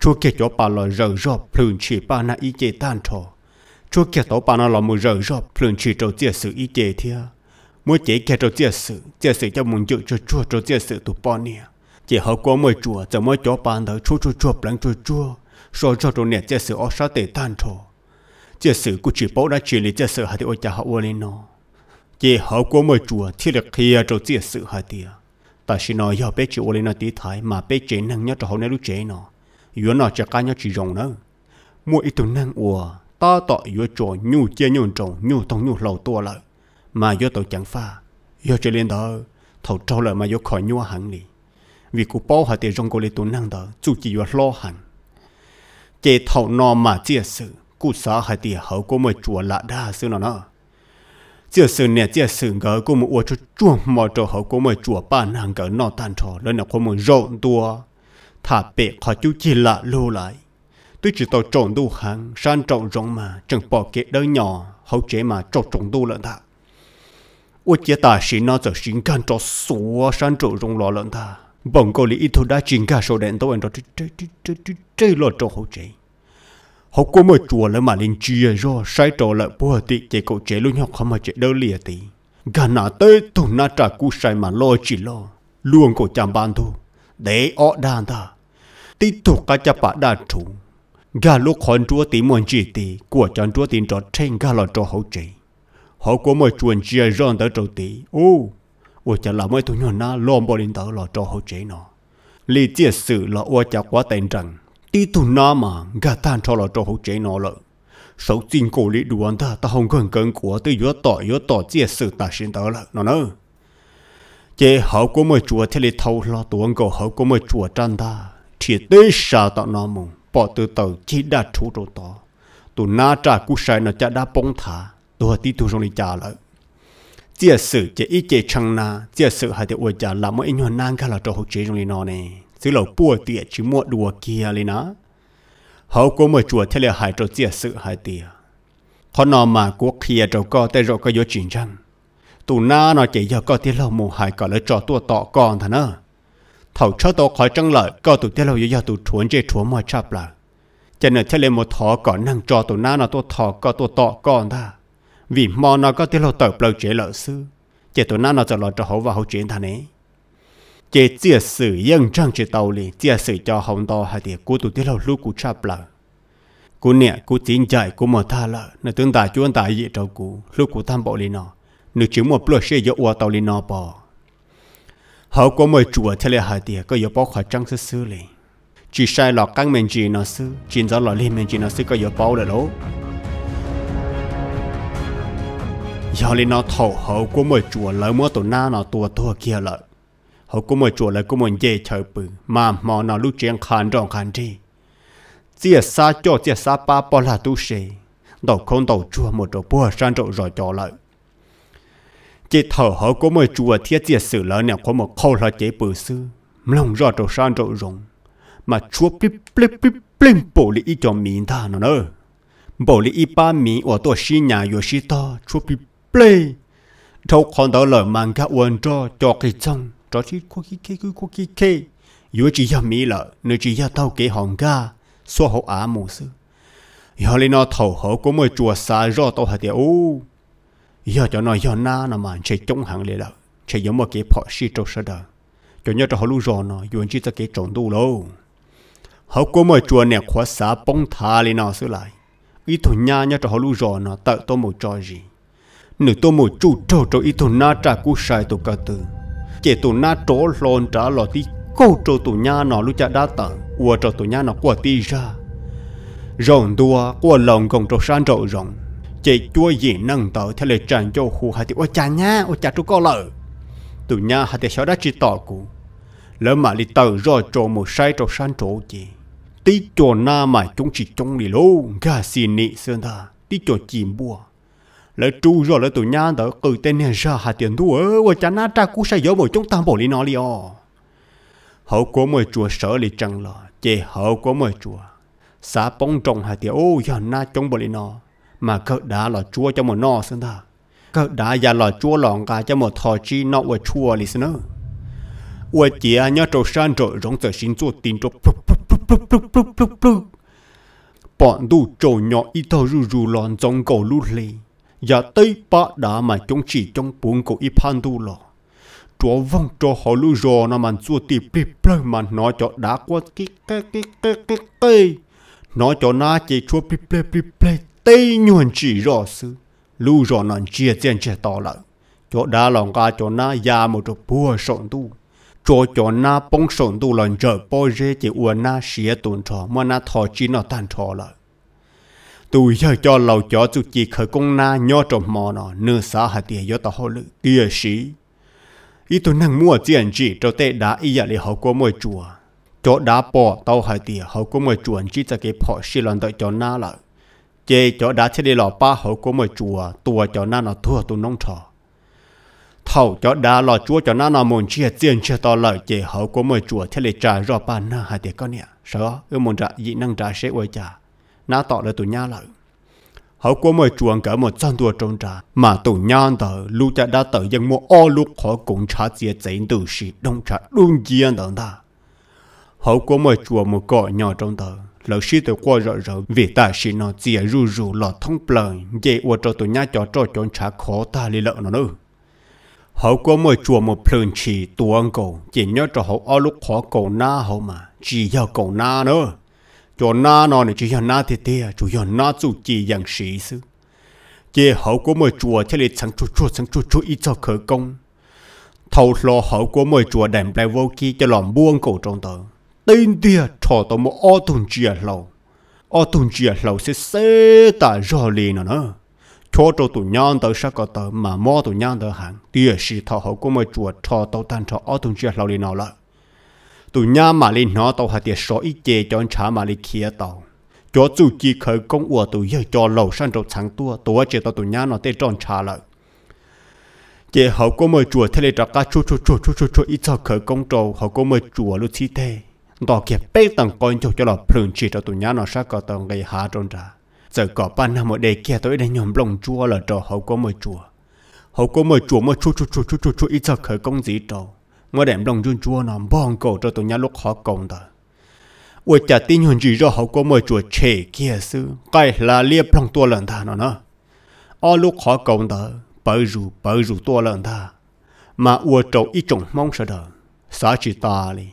chùa kia cho bà là rờ rọ phun chỉ bà na ý chế tan chỗ chùa kia tàu bà na là một rờ rọ phun chỉ trâu chia sự ý chế thiệt mỗi chế kia cho chia sự chia sự cho muốn chữ cho chua cho chia sự tụ bao nè chỉ họ có mỗi chùa giờ mỗi chỗ bàn đời chua chua chua bằng chua chua so cho tụ nè chia sự ở sao tệ tan trò chia sự cũng chỉ bảo đã chỉ lý chia sự hạt thì ôi cha họ ôi nó chỉ họ có mỗi chùa thì là kia cho chia sự hạt thì ta chỉ nói họ bé chỉ ôi lên nó tí thái mà bé chế năng nhớ cho họ nè lúc chế nó yếu nó chỉ cá nhớ chỉ rồng nữa mỗi tuần năng ủa ta tọt yếu chỗ nhu chia nhu trồng nhu tông nhu lâu tua lại mà do tổ chẳng pha do cho lên đó thầu trâu lợi mà do khỏi nhua hẳn đi vì cụ bao hà tiền rong cô lê tốn năng đó chú chỉ do lo hẳn chế thầu nò mà chia sự cụ xã hà tiền hậu cô mời chùa lạ đa sự nó nó chia sự nè chia sự gỡ cô mời uo cho chuông mò cho hậu cô mời chùa ba nàng gỡ nọ tan trò lên là cô mời rộn tua thả bệ khỏi chú chỉ lạ lưu lại tuy chỉ tổ trộn đu hàng san trộn rộng mà chẳng bỏ kệ đơn nhỏ hậu chế mà trộn trộn đu lợn đạo 我姐大是那就心肝着锁山着容了人他，本国里一头大金肝手人都按照这这这这这这了着好这，好过么做了嘛邻居啊，晒着了不好的，结果这路要看嘛这都裂的，干那对都那扎古晒嘛落起了，luôn có chạm bàn thu, để ở đàn ta, tí thủ cả chả bà đàn chủ, gà lúc con chúa tí muốn chỉ tí, của chàng chúa tí trò trên gà lo trò hậu trị họ có mà chuồn chia rong tới trâu tí ô ô chả là mấy thằng nhỏ na lom bỏ đến tới là cho hậu chế nó lý chia sự là ô chả quá tên rằng tí tụ na mà gà tan cho là cho hậu chế nó lợi sau chín cổ lý đủ ăn ta ta không cần cần của từ yếu tỏ yếu tỏ chia sự ta xin tới lợi nó nữa chế hậu có mà chùa thì lý thâu lo tuấn cổ hậu có mà chùa trăn ta thì tới xa tao nó mùng bỏ từ từ chỉ đã chú đồ to tụ na trả cú sai nó chả đã bông thả ตัวที่ตัวสงจ่าเลยเจ้าสื่อจะอีเจชังนา เจ้าสื่อหาเดียวจ่าละมันอินหันนางข้าเราจะหกเจตรงนี้นอนเองซื้อเหล่าปัวเตี๋ยชิมัวดัวเกียเลยนะเขาก็มาจวดเทเลหายตัวเจ้าสื่อหายเตี๋ยเขานอนมากูเคียเราก็แต่เราก็ยศจริงจังตัวน้าหน่อยเจียก็ที่เราโมหายก่อนแล้วจอตัวต่อก่อนเถอะเนอะเท่าเช่าตัวคอยจังเลยก็ตัวที่เราเยอะๆตัวถวนเจถวนมาชับละจะเนอะเทเลโมทอก่อนนั่งจอตัวน้าหน่อยตัวทอก็ตัวต่อก่อนท่า vì mò nó có tiết lộ tờ bầu chế lợi sư chỉ tụi nó nó cho lo cho hậu và hậu chuyện thà nè chỉ chia sử dân trang chế tàu li chia sử cho hồng to hay thì của tụi tiết lộ lúc cú cha bầu, cú nè cú chín chạy cú mở tha lợ nó tương tài chú anh tài dị trâu cú lúc cú tham bộ li nọ, nữ chỉ một bữa xe dỗ tàu li nọ bỏ hậu có mời chùa theo lệ hay thì có dỗ bỏ khỏi trang sư sư li chỉ sai lọ căng mình chỉ nọ sư chỉ gió lọ lên mình chỉ nọ sư có dỗ bỏ lại lỗ giờ lên nó thầu hậu của mỗi chùa lỡ mua tổ na nó tua tua kia lỡ hậu của mỗi chùa lỡ của mỗi dê chờ bự mà mò nó lúc chuyện khăn rong khăn đi chia xa cho chia xa ba bỏ là tu sĩ đầu không đầu chùa một đầu bùa sang đầu rồi cho lỡ chỉ thở hậu của mỗi chùa thiết chia sự lỡ nè có một khâu là chế bự sư lòng rõ đầu sang đầu rồng mà chúa plip plip plip plip bổ lý cho mình ta nó nữa bổ lý ba mình ở tổ sĩ nhà yo sĩ ta chúa plip play thâu còn đó là mang cả quên cho cho cái trong cho chỉ có cái cái cái có cái cái yếu chỉ cho mỹ là nếu chỉ cho tao cái hòn ga số hậu á mù sư giờ lên nó thầu hậu của mới chùa xa rõ tao hạt ô giờ cho nó giờ na nó mà chỉ chống hàng lệ là chạy giống một cái phở xí trâu sơ đó cho nhớ cho họ lưu rõ nó yếu chỉ cho cái trộn đủ lâu họ có mời chùa này khóa xa bông thà lên nó sư lại ít thủ nhà nhớ cho họ lưu rõ nó tự tôi một cho gì nữ tôi mùi chú trâu trâu ít thôn na trả cú sai tôi cả từ chế tổ na trổ lòn trả lò tí câu trâu tổ nhà nó lúc chả đã tặng qua trâu tổ nhà nó qua tí ra rồng đua qua lòng gồng trâu san trâu rồng chế chúa gì năng tờ theo lời tràn cho khu hai thì ô chà nhá ô chà chú có lợ tổ nhà hai thì sáu đã chỉ tỏ cú lỡ mà đi tờ rồi trâu một sai trâu san trâu chị tí chỗ na mà chúng chỉ trông đi lô gà xin nị sơn ta tí chỗ chìm bùa lỡ tru rồi lỡ tụi nha tớ cử tên này ra hạt tiền tu ơ và chả na tra cú sai gió một chúng ta bỏ đi nó đi hậu của mời chùa sợ lì chẳng lò chê hậu của mời chùa xã bông trồng hạt tiền ô giờ na chống bỏ đi nó mà cỡ đã là chùa cho một no xin ta cỡ đã già là chùa lòn cả cho một thọ chi nọ và chùa lì xin ơ và chị nhớ trâu san rồi rong sợ xin chua tin trâu bọn đu trâu nhỏ ít thò rù rù lòn trong cầu lút lên và tây ba đã mà trong chỉ trong buồn của ipandu lo chúa vong cho họ lưu rò nó mà chúa tìm bị plơ mà nó cho đã qua cái cái cái cái cái cái nó cho na chỉ chúa bị plơ bị plơ tây nhuận chỉ rõ sư lưu rò nó chia tiền chia to lại cho đã lòng ca cho na ya một chỗ bùa sọn tu cho cho na bông sọn tu lần chờ bao giờ chỉ uốn na xía tuần trò mà na thọ chỉ nó tan trò lại tôi giờ cho lâu cho chú chỉ khởi công na nho trộm mò nó nửa xã hà tiền do tao hồ lự tia sĩ ý tôi năng mua tiền chỉ cho tệ đá ý giờ để hậu có mua chùa chỗ đá bỏ tao hà tiền hậu có mua chùa chỉ cho cái họ xí lần đợi cho na lại chế chỗ đá thế đi lò ba hậu có mua chùa tua cho na nó thua tôi nông trò thầu cho đá lò chúa cho na nó muốn chia tiền chia to lợi chế hậu có mua chùa thế để trả rõ ba na hà tiền con nè sợ ư muốn trả gì năng trả sẽ quay trả nó tỏ là tụi nha lợi họ có mời chuồng cả một trăm tuổi trong trà mà tụi nha tờ lưu cha đã tờ dân mua ô lúc họ cũng trả tiền tiền từ sĩ đông trả đun diện đồng ta họ có mời chuồng một cõi nhỏ trong tờ lão sư tự qua rõ rõ vì ta sĩ nó tiền rủ rủ lọ thông plờ dễ qua cho tụi nha cho cho chọn trả khó ta lì lợn nó nữa họ có mời chùa một plừng chỉ tuông cầu chỉ nhớ cho họ ở lúc khó cầu na họ mà chỉ giờ cầu na nữa cho na nó này chỉ cho na thế thế à, chủ cho na chủ chỉ dạng sĩ sư chỉ hậu của mỗi chùa chỉ là chẳng chùa chùa chẳng chùa chùa ít cho khởi công thầu lo hậu của mỗi chùa đem lại vô kỳ cho lòng buông cổ trong tờ tên tia trò tao một ô tùng chia à lâu ô tùng chia à lâu sẽ xế tả rõ lì nó nữa cho cho tụi nhon tới sao có tờ mà mò tụi nhon tới hàng tia sĩ thầu hậu của mỗi chùa cho tao tan cho ô tùng chia lâu lì nào lại tụ nhà mà lên nó tàu hạt tiền số ít chế cho anh trả mà lên kia tàu cho dù chỉ khởi công của tụ giờ cho lầu sang đầu sáng tua tụ ở chế tàu tụ nhà nó tê tròn trả lại chế hậu có mời chùa thế này trả cá chua chua chua chua chua chua ít cho khởi công trầu hậu có mời chùa lúc chi thế đó kẹp bê tầng con cho cho là phượng chỉ cho tụ nhà nó sát có tầng gây hạ tròn ra giờ có ba năm một đề kia tôi đã nhầm lòng chùa là cho hậu có mời chùa hậu có mời chùa mà chua chua chua chua chua chua ít cho khởi công gì trầu ngõ đệm lòng chun chua nó bong cổ cho tụi nhà lúc họ công ta. ủa chả tin hồn chỉ cho họ có mời chùa trẻ kia sư cái là liệp lòng tua lần thà nó nó ở lúc họ công ta bởi rủ bởi rủ tua lần thà mà ủa trâu ít trồng mong sợ đó xã chỉ ta đi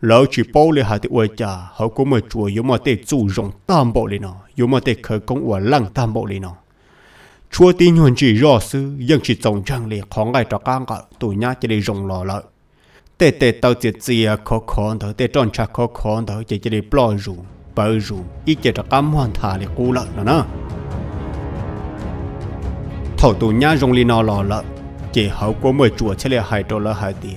lão chỉ bao lì hạt ủa chả họ có mời chùa yếu mà tê chủ rộng tam bộ lì nó yếu mà tê khởi công ủa lăng tam bộ lì nó chúa tin hồn chỉ rõ sư dân chỉ trồng trang lì khó ngại trọ cang cả tụi nhá chỉ để rộng lò lợi tê tê tao chỉ chỉ à, khó khăn thôi tê tròn chặt khó khăn thôi, chỉ chỉ để bỏ rủ bỏ rủ ít chỉ cho cam hoàn thả để cú lợn nữa nè thầu tu nhá rong li nò lò lợn chỉ hậu của mười chùa sẽ là hai trâu lợn hai tìa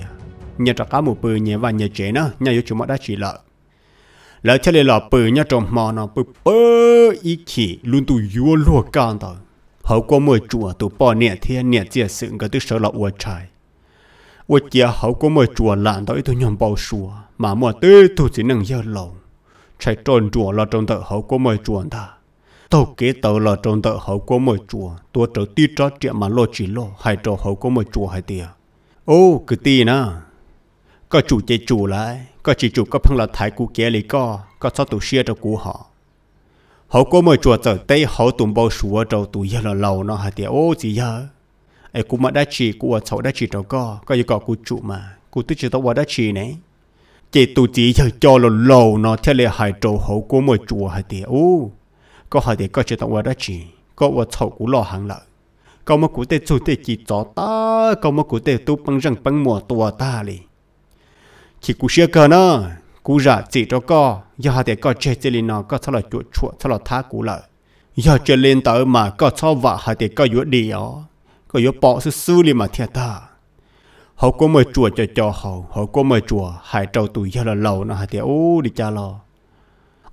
nhà cho cá một bự nhẹ và nhà chế nữa nhà yếu chúng đã chỉ lợn lỡ thế là lọ bự nhá trộm mò nó bự bự, ít chỉ luôn tu yếu lúa can thôi, hậu của mười chùa tu bỏ nhẹ thiên nhẹ chia sự cái tư sở là uo trái 我姐好过么做懒到一头 nhóm bao sủa mà mua tư tu năng giờ lâu chạy tròn chùa là trong tờ hậu của mọi chùa ta tàu kế là trong tờ hậu của mọi chùa tua trở ti cho mà lo chỉ lo hay trò hậu của mọi chùa hay tiề ô cứ ti có chủ chế chủ lại có chỉ chủ có phăng là thái cú kia lý co có sao tụ xia cho cú họ hậu của mọi chùa trở tây hậu tụm bao sủa trâu tụ giờ là lâu nó hay tiề ô gì ai cũng mà đã chỉ cũng ở cháu đã chỉ cháu co có gì có cũng trụ mà cũng tự chỉ tao qua đã chỉ này chỉ tụ chỉ cho cho lồ lồ nó theo lệ hải trâu hậu của mỗi chùa hải tiệt ô có hải tiệt có chỉ tao qua đã chỉ có ở cháu cũng lo hàng lợi có mà cũng tê chủ tê chỉ cho ta có mà cũng tê tu bằng răng bằng mùa tua ta li chỉ cũng xia cơ nó cũng giả chỉ cho co do hải tiệt có chơi chơi li nó có sao là chùa chùa sao là thác cũng lợi giờ chơi lên tới mà có sao vợ hải tiệt có yếu đi ó có yếu bỏ sư sư li mà thiệt ta họ có mời chùa cho cho họ họ có mời chùa hai trâu tụi giờ là lâu nó hai thiệt ô đi cha lo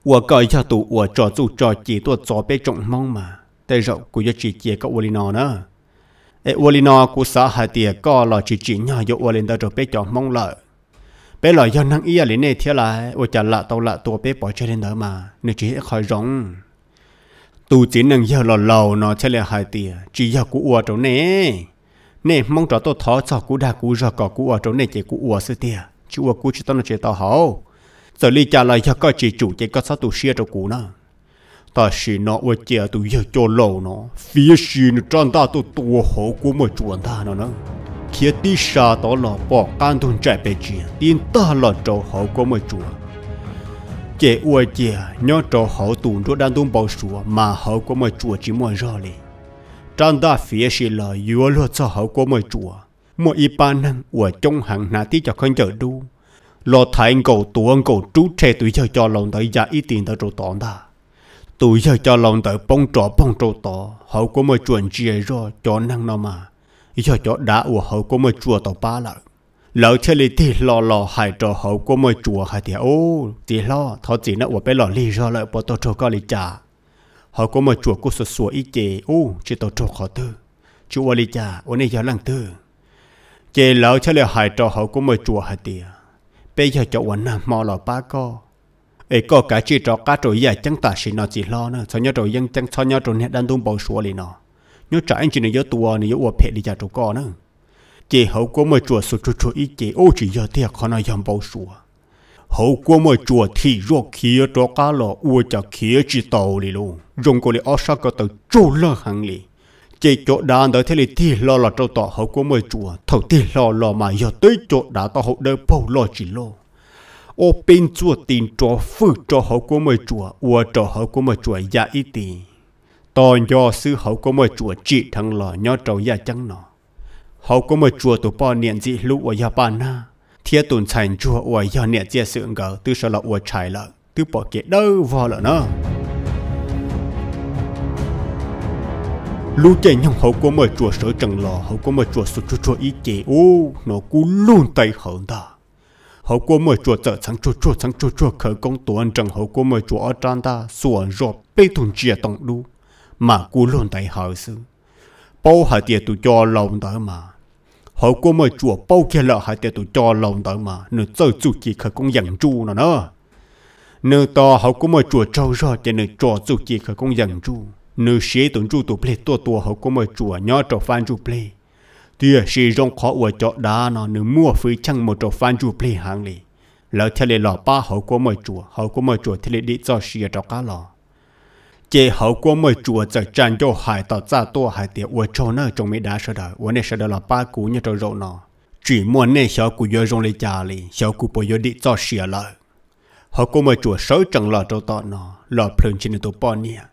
ủa cái cho tụi ủa trò dù trò chỉ tụi cho bé trọng mong mà tay rộng cứ gia chỉ chia cậu uli nó nữa ê uli nó của xã hai thiệt có là chỉ chỉ nhỏ yếu uli đó trò bé trọng mong lợi bé lợi do năng ý à này thiệt là ủa chả lạ tao lạ tụi bé bỏ chơi lên đó mà nếu chỉ khỏi rộng tu chỉ nâng giờ lò lò nó chơi là hai tia chỉ giờ cũ ua chỗ nè nè mong cho tôi thó cho cũ đa cũ giờ có cũ ua chỗ này chỉ cũ ua sư tia chỉ ua cũ chỉ tao nó chỉ tao hậu giờ lý trả lời cho coi chỉ chủ chỉ có sáu tụ xia chỗ cũ nữa ta xì nó ua chia tụ giờ cho lâu nó phía xì nó tròn ta tụ tụ hậu của mọi chuyện ta nó nữa khi tí xa đó là bỏ can thôn chạy về chuyện tin ta là chỗ hậu của mọi chuyện chế ua chế nhớ cho họ tuân theo đàn tung bảo số mà họ có mọi chùa chỉ mọi rõ lì trang đa phía xì lờ yếu luật cho họ có mọi chùa mọi y ba năng ua trong hàng nà tí cho con chở đu lo thành cầu tuông cầu trú che tụi cho cho lòng tới giá ít tiền tới chỗ tỏn ta tụi cho cho lòng tới bông trò bông trò tỏ hậu có mọi chuẩn chia rồi cho năng nó mà ý cho cho đã ua họ có mọi chùa tàu ba lại lỡ chơi lì thì lò lò hại trò hậu của môi chùa hại thì ô thì lo thọ chỉ nó ở bên lò lì do lợi bỏ tổ trâu có lì trả họ có môi chùa của sụt sùa ít chế ô chỉ tổ trâu khó tư chú ở lì trả ô này giờ lăng tư chế lỡ chơi lì hại trò hậu của môi chùa hại thì bây giờ cho quán nằm mò lò ba co ấy có cái chỉ trò cá trội dài chẳng ta xì nó chỉ lo nữa cho nhớ trội dân chẳng cho nhớ trội hết đang tung bầu sủa lì nó nhớ trả anh chỉ nó nhớ tua nó nhớ uo phe đi trả trội co nữa chỉ hậu của mà chùa số chùa ý, ít chỉ ô chỉ giờ thì khó nói dám bảo chùa hậu của mà chùa thì rô kia đó cá lò ua cho kia chỉ tàu đi luôn dùng cô đi ở sao có tàu trâu lơ hàng lì chỉ chỗ đàn tới thế này thì lo là trâu tỏ hậu của mà chùa thầu thì lo lo mà giờ tới chỗ đã tao hậu đỡ bao lo chỉ lo ô bên chùa tiền cho phư cho hậu của mà chùa ua cho hậu của mà chùa dạ ít tiền tòn do sư hậu của mà chùa chỉ thằng lò nhớ trâu dạ chẳng nọ hầu có một chùa tổ bò niệm dị lũ ở nhà bạn na thiết tồn thành chùa ở nhà niệm chia sự ngờ từ sau là ở trái lợ từ bỏ kia đâu vào lợn nó lũ trẻ nhong hầu có một chùa sở trần lò hầu có một chùa sụt chùa chùa ý chế ô nó cú luôn tay hận ta hầu có một chùa chợ sáng chùa chùa sáng chùa chùa khởi công tuần trần hầu có một chùa ở trang ta xuồng rộp bê thùng chia tông đu mà cú luôn tay hở sự bao hạt tiền tụi cho lòng đỡ mà họ có mà chùa bao kia lợ hai tệ tụ cho lòng tới mà nửa giờ chủ chỉ khởi công dặn chu nó nữa nửa ta họ có mà chùa trâu rồi thì nửa trò chủ chỉ khởi công dặn chu nửa xế tuần chu tụ ple tua tua họ có mà chùa nhỏ cho fan chu ple tia xế rong khó uа cho đá nó nửa mua phí chăng một cho fan chu ple hàng này, lỡ thề lệ ba họ có mà chùa họ có mà chùa thề lệ đi cho xế cho cá lò chế hậu của mời chùa giờ tràn cho hải tàu ra to hải tiệt ở chỗ nó trong mấy đá sợ đời uo này sợ đời là ba cú như trâu rộ nó chỉ muốn này sợ cú vô rong lấy trà li sợ cú bỏ vô đi cho xỉa lợi họ cũng mới chùa sớ chẳng lọ trâu tọ nó lọ phun trên tụ bò nha,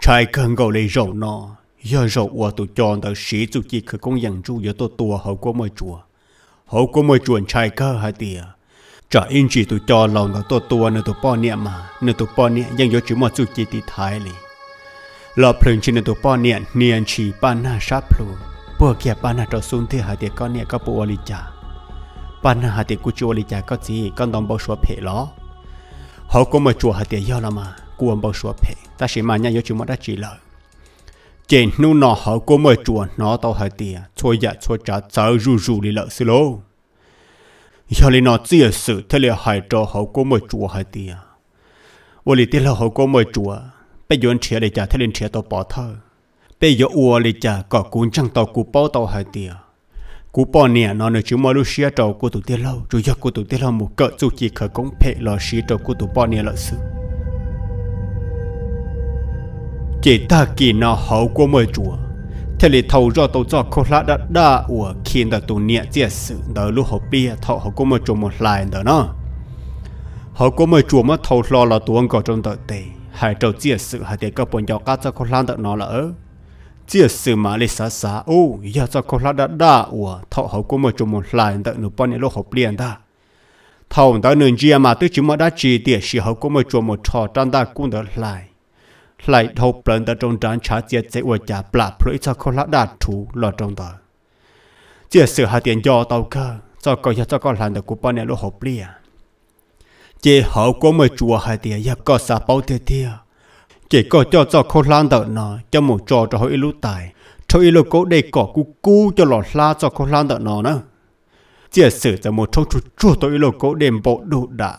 trai cần gầu lấy rộ nó giờ rộ uo tụ cho tờ sĩ tụ chỉ khởi công dân chu giờ tụ tua họ cũng mới chùa họ cũng mới chùa trai cơ hải tiệt trả in chỉ tụi cho lòng nó to to nó tụi bao niệm mà nó tụi bao niệm nhưng có chữ mà chú chỉ thì thái lì lo phun chỉ nó tụi bao niệm niệm chỉ ban na sáp lu bữa kia ban na cho thế hai tiệt con niệm có bùa lì trả ban na hai tiệt cú chùa trả có gì con đồng bao số phe lo họ có mà chùa hai tiệt do là mà cú ông bao số ta chỉ mà nhưng có chữ mà đã chỉ lời trên nu nọ họ có mà chùa nó tao hai tiệt thôi dạ thôi trả sợ rù rù lì lợ xí lô giờ lên nó chỉ sự thế là hai trò họ có một chùa hai tia vô lý tiếc là họ có một chùa bây giờ chia để trả thế lên chia tao bỏ thơ bây giờ uo để trả có cuốn chẳng tàu cú bao tao hai tia cú bỏ nè nó nói chứ mà lúc xia trò của tụi tiếc lâu rồi giờ của tụi tiếc lâu một cỡ dù chỉ khởi công phe là xia tàu của tụi bỏ nè là sự chỉ ta kỳ nó họ có một chùa thế là thầu cho tàu cho cô lá đã đã của khiến đã tụ nhẹ chia sự đó lúc họ bia thọ họ có một chụp một lại đó nó họ có một chụp mà thầu lo là tuân có trong tờ tề hai trâu chia sự hai tiền các bọn nhau cá cho cô lá đã nó là ở chia sự mà lấy xá xá ô giờ cho cô lá đã đã của thọ họ có một chụp một lại đó bao nhiêu lúc họ liền đó thầu đã nương chia mà tôi chỉ mà đã chỉ tiền sự họ có một chụp một trò trang đã cũng được lại lại thâu bận ta trong đàn trả tiền sẽ ở nhà bà phải cho con lá đà thú lo trong đó chỉ sự hạ tiền do tàu cơ cho coi cho con làm được của bọn này lỗ hộp liền chỉ họ có một chùa hạ tiền ya có sa bao tiền tiền chỉ có cho cho con làm được nó cho một trò cho họ ít lúc tài cho ít lúc cố để cỏ cú cú cho lọt la cho con làm được nó nữa chỉ sự cho một trong chút chùa tôi ít lúc cố đêm bộ đồ đã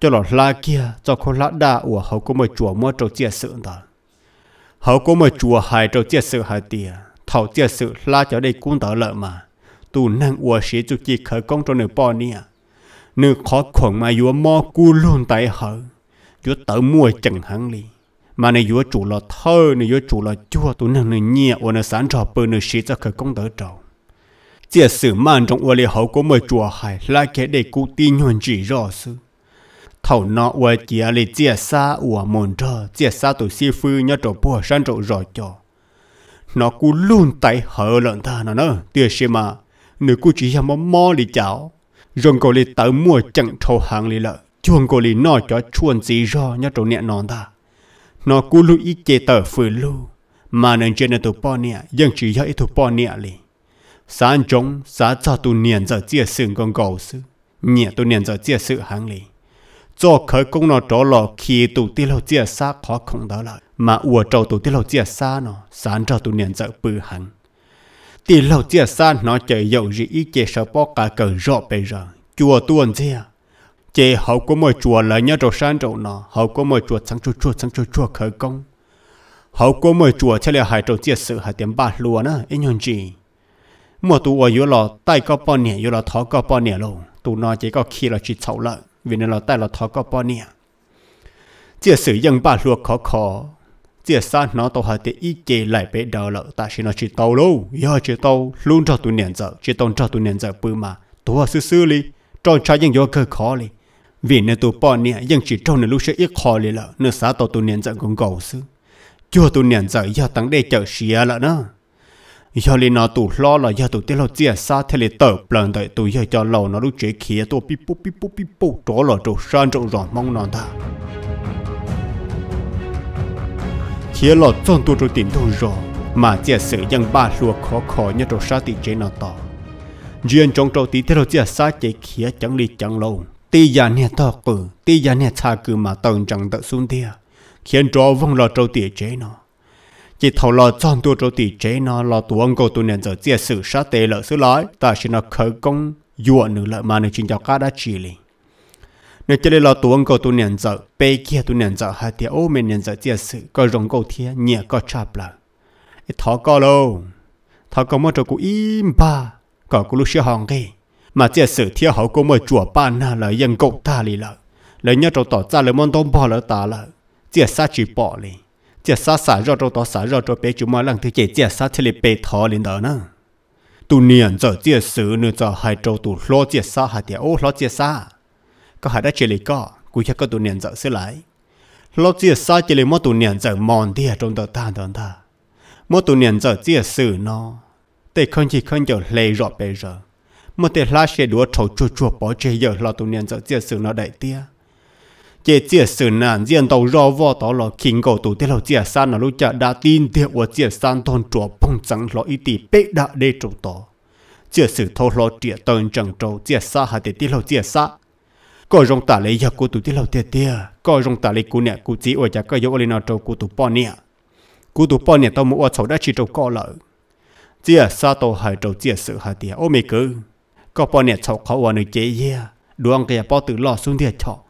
cho lọ la kia cho cô lá đa ủa hậu có mời chùa mua trâu chia sự ta hậu có mời chùa hài trâu chia sự hài tiề thầu chia sự la cho đây cũng đỡ lợi mà tu năng ủa sĩ chủ chỉ khởi công cho nửa bò nia nửa khó khổng mà vừa mò cu luôn tại hở vừa tớ mua chẳng hăng li mà này vừa chủ lọ thơ này vừa chủ lọ chua tu năng nửa nhẹ của nửa sản trò bờ nửa sĩ cho khởi công đỡ trâu chia sự man trong ủa lì hậu có mời chùa hài la kia đây cụ tin nhuận chỉ rõ sự thầu nọ và chỉ là chia xa và mòn trơ chia xa tụi si phu nhớ trộn bùa sang trộn rồi cho nó cú luôn tại hở lợn ta nó nữa tia xí mà nữ cú chỉ là mò mò lì chảo rồi cô lì tới mua chẳng thâu hàng lì lợ chuông cô lì nọ cho chuồn gì ro nhớ trộn nhẹ nón ta nó cú lưu ý chê tờ phù lu mà nên trên là tụi bò nè dân chỉ là ít bò nè lì sáng trống sáng cho tụi niệm giờ chia sừng con cầu sư nhẹ tụi niệm giờ chia sự hàng lì cho khởi công nó trỏ lọ khi tụ tiêu lâu chia xa khó không đó là mà ủa trâu tụ tiêu lâu chia xa nó sáng trâu tụ niệm dở bự hẳn tiêu lâu chia xa nó chạy dậu gì ý chạy sợ bỏ cả cờ rõ bây giờ chùa tuần chia chế hậu có mời chùa lại nhớ trâu sáng trâu nó hậu có mời chùa sáng chùa chùa sáng chùa chùa khởi công hậu có mời chùa chắc là hai trâu chia sự hai tiếng ba lúa nữa ấy nhon gì mà tụ ở yếu lọ tay có bao nhiêu yếu lọ thó có bao nhiêu lâu tụ nó chỉ có khi là chỉ xấu lợi vì nên là tại là thọ có bao nhiêu chia sử dân ba luộc khó khó chia xa nó tàu hà tế ý chế lại bế đờ lợ ta xin nó chỉ tàu lâu giờ chỉ tàu luôn cho tụi nền giờ chỉ tàu cho tụi nền giờ bự mà tụi sư sư li cho cho dân vô cơ khó li vì nên tụi bao nhiêu dân chỉ trong nên lúc sẽ ít khó li là, nên xã tàu tụi nền giờ cũng cầu sư chưa tụi nền giờ giờ tăng đây chờ xìa là nữa giờ lên nó tụ lo là giờ tụ tiết lo chia xa thế là tờ lần đợi tụ giờ cho lâu nó lúc chế kia tụ pi pu pi pu pi pu chỗ là chỗ sơn chỗ rõ mong nó ta kia lo trong tụ chỗ tiền tụ rõ mà chia sự dân ba lúa khó khó nhất chỗ xa tị chế nó to riêng trong chỗ tí thế lo chia xa chế kia chẳng đi chẳng lâu tí già nè to cử tí già nè cha cử mà tần chẳng tự xuống tia. khiến cho vong lo chỗ tị chế nó chỉ thầu lo chọn tua chỗ tỷ chế nó lo tu ông cô tu nền giờ chia sự sát tế lợi sư lói ta sẽ nó khởi công dụa nữ lợi mà nữ chính cho cá đã chỉ liền nếu chỉ lo tu ông cô tu nền giờ bê kia tu nền giờ hai tia ô mình nền giờ chia sự có rồng cô thia nhẹ có chạp lợ thọ có lô thọ có một chỗ cũ im ba có cú lúc xưa hòn kì mà chia sự thia hậu cô mới chùa ba na lợi, dân cậu ta lì lợi, lỡ nhớ chỗ tỏ ra lỡ món tôm bò lỡ ta lỡ chia sát chỉ bỏ liền chỉ sa sa rõ rõ to sa rõ rõ bé chú mà lần thứ chỉ chỉ sa thì lì bé thọ lên đó nè tu niệm giờ chỉ sự nữa giờ hai trâu tu lo chỉ sa hai tiệt ô lo chỉ sa có hai đã chỉ lì có cú chắc có tu niệm giờ sẽ lại lo chỉ sa chỉ lì mỗi tu niệm giờ mòn thì trong đó ta đó ta mỗi tu niệm giờ chỉ sự nó để không chỉ không giờ lệ rõ bây giờ mà để lá xe đũa trâu chua chua bỏ chơi giờ lo tu niệm giờ chỉ sự nó đại tia chế chia sự nạn diện tàu rò vò tàu lò kinh cầu tù tiết lò chia san là lúc chợ đã tin tiết của chia san thôn chùa phong trắng lò ít tỷ bế đã để trụ tàu chia sự thô lò trịa tần trần trâu chia xa hà tiết tiết lò chia xa có rong tả lấy giặc của tù tiết lò tiết tiết có rong tả lấy cú nè của chỉ ở chả có yếu lên nào trâu của tù bò nè của tù bò nè tàu mua sầu đã chỉ trâu co lợ chia xa tàu hải trâu chia sự hà tiết ôm mày cứ có bò nè sầu khó ở được chế yeah đuông cái bò tự lò xuống tiết chọc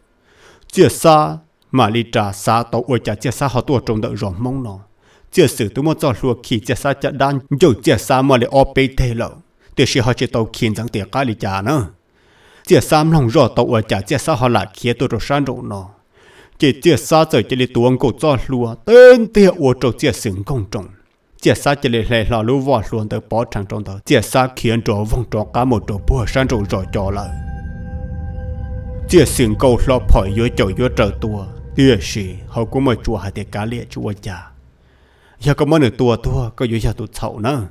chia xa mà li trà xa tàu ôi chả chia xa họ tua trong đợi rồi mong nó chia sử tôi muốn cho luộc khi chia xa chả đan dù chia xa mà lại ôp bê thế lợ từ khi họ chỉ tàu khiến rằng tiền cái li trà nữa chia xa lòng rõ tàu ôi chả chia xa họ lại khía tôi rồi sang rồi nó chỉ chia xa rồi chỉ li tuồng cổ cho luộc tên tiền ôi trâu chia sừng công trọng chia xa chỉ li lệ lò lúa vỏ luôn tới bỏ trang trong đó chia xa khiến cho vòng trò cả một chỗ bùa sang rồi rồi cho lại chia sẻ câu lo phở yo cho yo trở tua tia sĩ họ cũng mà chùa hạt cá lệ chùa cha giờ có món tua tua có yo giờ tụ thầu nữa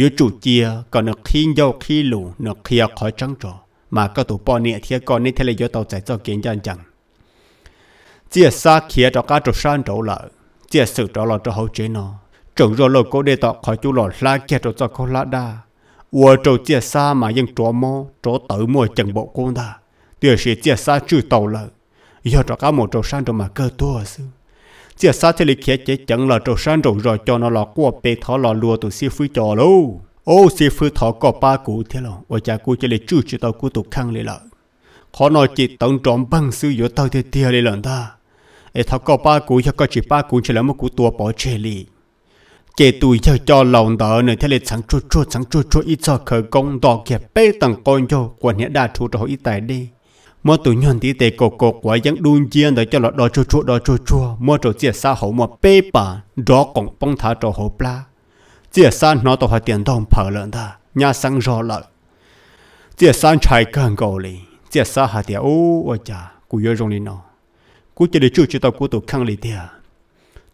yo chủ chia còn được khi nhau khi lù được khi khỏi trắng trò mà có tụ bỏ nè thì còn nên thế là yo tàu chạy cho kiến chân chẳng chia xa kia cá trục san trổ lợ chia sự trổ lợ cho hậu nó trộn rồi lô cố đề tọ khỏi chú lọ la kia trổ cho cô la đa ua trổ chia mà dân trổ mô trổ tử mua chẳng bộ cô ta tiêu sĩ chia xa trừ tàu lợ giờ cho cá một trâu san rồi mà cơ tua sư chia xa thì lịch khía chế chẳng là trâu san rồi rồi cho nó là qua bê thọ là lùa tụ si phu cho lâu ô si phu thọ có ba cụ thế lo ở cha cụ chỉ lịch trừ chỉ tàu cụ tụ khăn lì lợ khó nói chỉ tổng trọng băng sư giữa tàu thì tia lì lợn ta ấy thọ có ba cụ cho có chỉ ba cụ chỉ là một cụ tua bỏ chê lì chế tụi cho cho lòng đỡ nữa thế là chẳng chua chua chẳng chua chua ít cho khởi công đỏ kẹp bê tầng con cho quan hiện đa chú cho ít tài đi mua tụi nhon tí tệ cổ cổ quá giống đun chiên để cho lọ đo chua chua đo chua chua mua trầu chia sa hậu mua paper đó còn bông thả trầu hậu pla chia sa nó tàu hoa tiền đồng phở lợn ta nhà sang rò lợn chia sa chạy cơn cầu lì chia sa hà tiền ô ôi cha cú yêu rong lì nó cú chỉ để chú chỉ tao cú tụ khăng lì tiền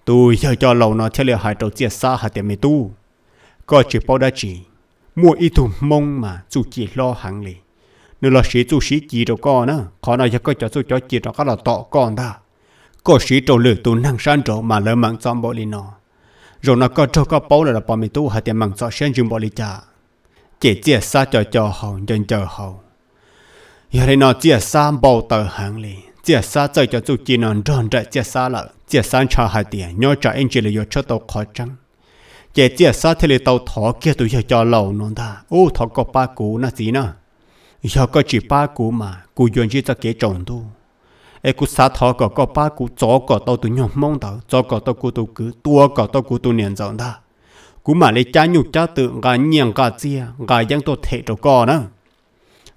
tụi giờ cho lầu nó theo liệu hai trầu chia sa hà tiền mì tu có chỉ bao đã chỉ mua ít thùng mông mà dù chỉ lo hàng lì nếu là sĩ tu sĩ chỉ cho con á khó nào cho con cho tu cho chỉ cho các là tọ con ta có sĩ trâu lừa tu năng san trâu mà lỡ mạng xong bộ lì nó rồi nó có trâu có bố là bỏ mình tu hạt tiền mạng xong sen dùng bộ lì cha chỉ chia xa cho cho hậu dân cho hậu giờ đây nó chia xa bầu tờ hàng lì chia xa chơi cho tu chỉ nó tròn trại chia xa lợ, chia xa cho hạt tiền nhớ cho anh chỉ là do cho tàu khó chăng, chỉ chia xa thì là tàu thọ kia tụi cho lầu nó ta ô thọ có ba cú na gì na giờ có chỉ ba cú mà cú dọn chỉ ta kế trộn tu ai cú sát thọ có có ba cú cho có tao tụi nhom mong tao cho có tao cú tụi cứ tua có tao cú tụi niệm dọn ta cú mà lấy cha nhục cha tự gà nhàng gà chia gà giang tôi thể trâu cò nữa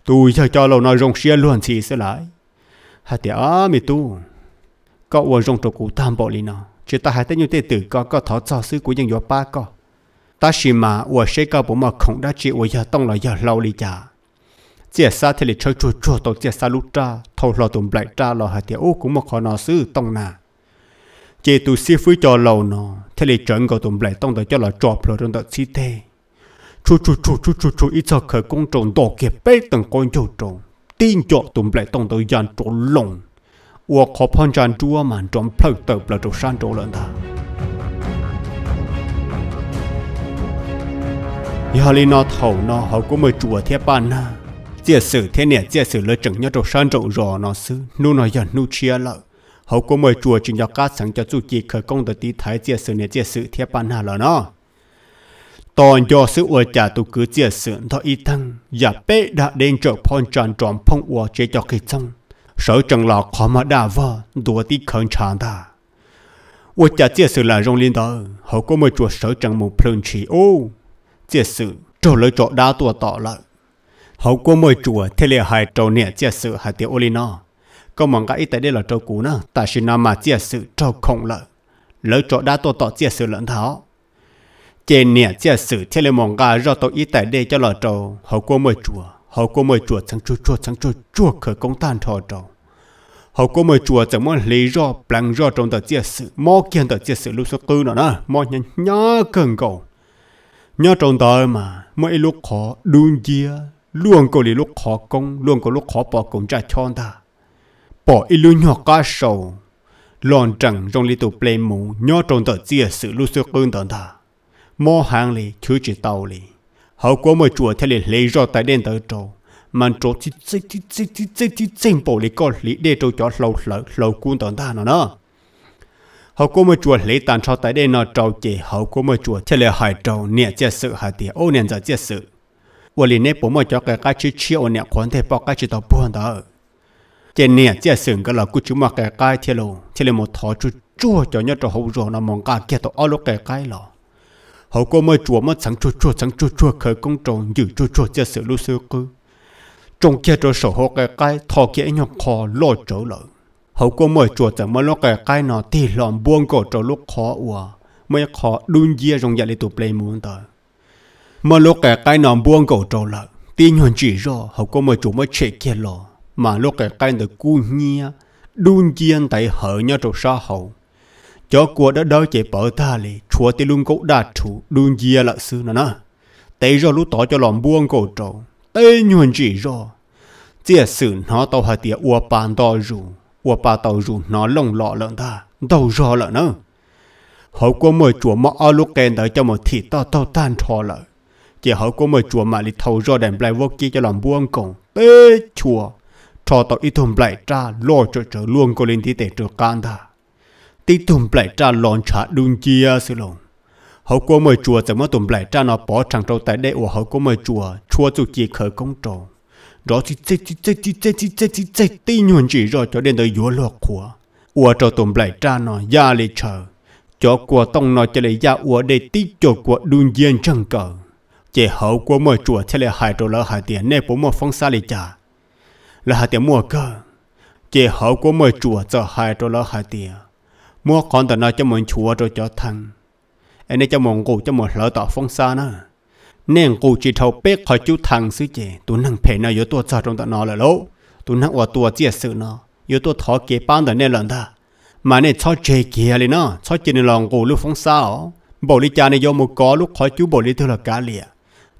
tôi cho cho lâu nói rong xia luôn chỉ sẽ lại hả tiệt á mi tu cậu uống rong trâu cú tam bộ li nào chỉ ta hãy tới như thế tử có có thọ cho sư của dân gió ba co ta xì mà uống sẽ cao bố mà không đã chỉ uống giờ tông là giờ lâu li chả chia xa thì chơi chua chua tàu chia xa lúc cha thầu lò tụm lại tra lò hạt tiêu cũng một khó nó sư tông nà chỉ tụ si phu cho lầu nó thế là chuẩn của tụm lại tông tới cho lò chọp lò trong đó chi thế chú chú chú chú chú chú ít cho khởi công trộn đổ kẹp bê từng con chỗ trộn tin cho tụm lại tông tới dàn trộn lồng ua khó phong tràn chua mà trộn phơi tờ là trộn san trộn lợn ta Yali nó thầu nó họ cũng mới chùa thiếp bàn na chia sử thế này chia sử lỡ chừng nhau trong sân trọng rõ nó sư nu nó giờ nu chia lợ hậu có mời chùa chừng nhau cá sẵn cho chú chỉ khởi công tới tí thái chia sử này chia sử thế ban hà là nó tòn do sự ủa trả tu cứ chia sử thọ y tăng giả bế đã đến chỗ phong tròn tròn phong ủa chế cho kỳ trong sở chẳng lọ khó mà đà vợ đùa tí khẩn tràn ta ủa trả chia sử là rong liên đó hậu có mời chùa sở chẳng một phun trì ô chia sử trở lời chỗ đa tua tỏ lại hậu cô mồi chùa thế lệ hai trâu nè chia sự hai tiêu olino có mong cái tại đây là trâu cũ nữa ta xin nam mà chia sự trâu không lợ lỡ chỗ đã tổ tọ chia sự lẫn tháo trên nè chia sự thế lệ mong cái do tổ ý tại đây cho là trâu hậu cô mồi chùa hậu cô mồi chùa chẳng chua chua chẳng chua chua khởi công tan thọ trâu hậu cô mời chùa chẳng muốn lý do bằng do trong tờ chia sự mò kiên tờ chia sự lúc số tư nữa nè mò nhá nhá cần cầu nhá trong tờ mà mỗi lúc khó đun chia luôn có lý lúc khó công luôn có lúc khó bỏ công trả cho ta bỏ ít lưu nhỏ cá sầu lòn chẳng trong lý tụ play mù nhỏ trong tờ chia sự lưu sơ cơn tận ta mò hàng lì chứ chỉ tàu lì hậu quả mà chùa theo lì lấy rõ tại đen tờ trâu mà trâu chỉ chỉ chỉ chỉ chỉ chỉ chỉ chỉ bỏ lì có lý để trâu cho lâu lỡ lâu cuốn tận ta nó nó hậu quả mà chùa lấy tàn cho tại đen nó trâu chỉ hậu quả mà chùa theo lì hại trâu nè chết sự hại tiền ô nè giờ chia sự 我里内不么叫个个去吃我呢，款待包个去到不到。今年这生个了，估计么个个铁路，铁路么逃出住叫你这好热闹，忙个 get 到阿罗个个了。好过么做么成做做成做做可工种有做做这事路事个，中间这时候个个逃给人靠落走了。好过么做怎么了个个呢？地上帮个走路靠我，没靠轮椅容易来都不来门的。mà lúc cái cái nằm buông cầu trâu lợ tin hoàn chỉ rõ họ có mà chủ mới chạy kia lò mà lúc cái cái được cu nhia đun chiên tại hở nhau trâu sa hậu cho của đã đỡ chạy bỏ ta lì chúa tê luôn cậu đạt chủ đun chia lợ sư nó nè tây rõ lúc tỏ cho lòng buông cầu trâu tây nhuận chỉ rõ chia sự nó tàu hạt tía ua bàn to rủ ua bà tàu rủ nó lồng lọ lợn ta tàu rõ lợn nữa hậu có mời chúa mà ao lúc kèn tới cho một thịt to tàu tan trò lợn chỉ hậu của mời chùa mà lì thầu do đèn bলাই vô kia cho làm buông cổng bê chùa cho tao ít thùng bলাই tra lo cho trở luôn cô lên thì tệ trở can thà tí thùng bলাই tra lon trả đun chia sư lồng hậu của mời chùa chùa 怎么 thùng bলাই tra nó bỏ chẳng trâu tại đây của hậu của mời chùa chùa chủ chỉ khởi công trầu đó chỉ chết chỉ chết chỉ chết chỉ chết chỉ chết tí nhuận chỉ rồi cho đến tới dúa lọt của ua cho tụm lại tra nó ya lì chờ cho của tông nó cho lấy ya ua để tí cho của đun diên chẳng cờ chỉ hậu của mùa chùa thế là hai trâu lỡ hai tiền nè bố mùa phong xa lì chả là hai tiền mua cơ chỉ hậu của mùa chùa cho hai trâu lỡ hai tiền mua con tao nào cho mình chùa rồi cho thằng anh ấy cho mình ngủ cho mình lỡ tỏ phong xa nữa nên cụ chỉ thâu bếp khỏi chú thằng sư chị tôi năng phê nó yếu tôi cho trong tao nó là lỗ tôi năng ở tôi chia sự nó yếu tôi thọ kế ban tao nên lần ta mà nên cho chơi kia lên nó cho chơi nên lòng cụ lúc phong sao bảo lý cha này do một có lúc khỏi chú bảo lý thưa là cá liệt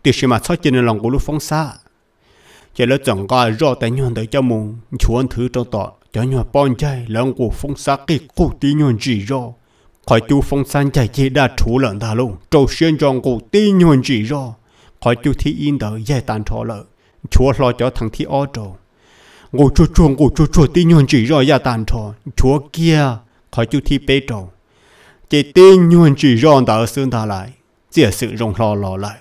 thì xem mà sót trên lòng của lúc phóng xa chỉ là chẳng có do tại nhon tới cho mùng chuồn thứ trong tọ cho nhon bon chạy lòng của phong xa kỳ cụ tí nhon chỉ do khỏi chú phong san chạy chỉ đã chủ lợn ta luôn trâu xuyên tròn cụ tí nhon chỉ do khỏi chú thi in đỡ dạy tàn trò lợn chúa lo cho thằng thi ô trâu ngô chúa chúa ngô chúa chúa tí nhon chỉ do dạy tàn trò chúa kia khỏi chú thi bế trâu chỉ tí nhon chỉ do đỡ xương ta lại chỉ sự rong lo lo lại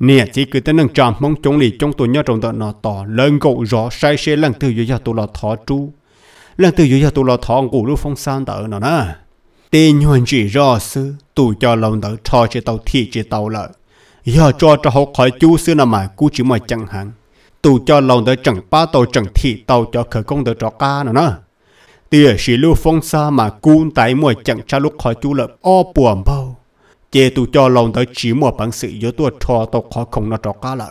nè chỉ cứ tới nâng trạm mong chống lì chống tôi nhớ trọng tận nó tỏ lên cậu rõ sai xe lần tư dưới gia tôi là thọ chú lần tư dưới gia tôi là thọ ngủ lưu phong san tờ nó nè tên nhuận chỉ rõ sư tụ cho lòng tờ cho chế tàu thị chế tàu lợi giờ cho cho học khỏi chú sư nào mà cú chỉ mà chẳng hẳn tụ cho lòng tờ chẳng ba tàu chẳng thị tàu cho khởi công tờ cho ca nó nè tìa sĩ lưu phong sa mà cú tại mùa chẳng cha lúc khỏi chú lợi o buồn bao chế tu cho lòng tới chỉ một bằng sự do tua cho tôi khó không nó cho cá lợi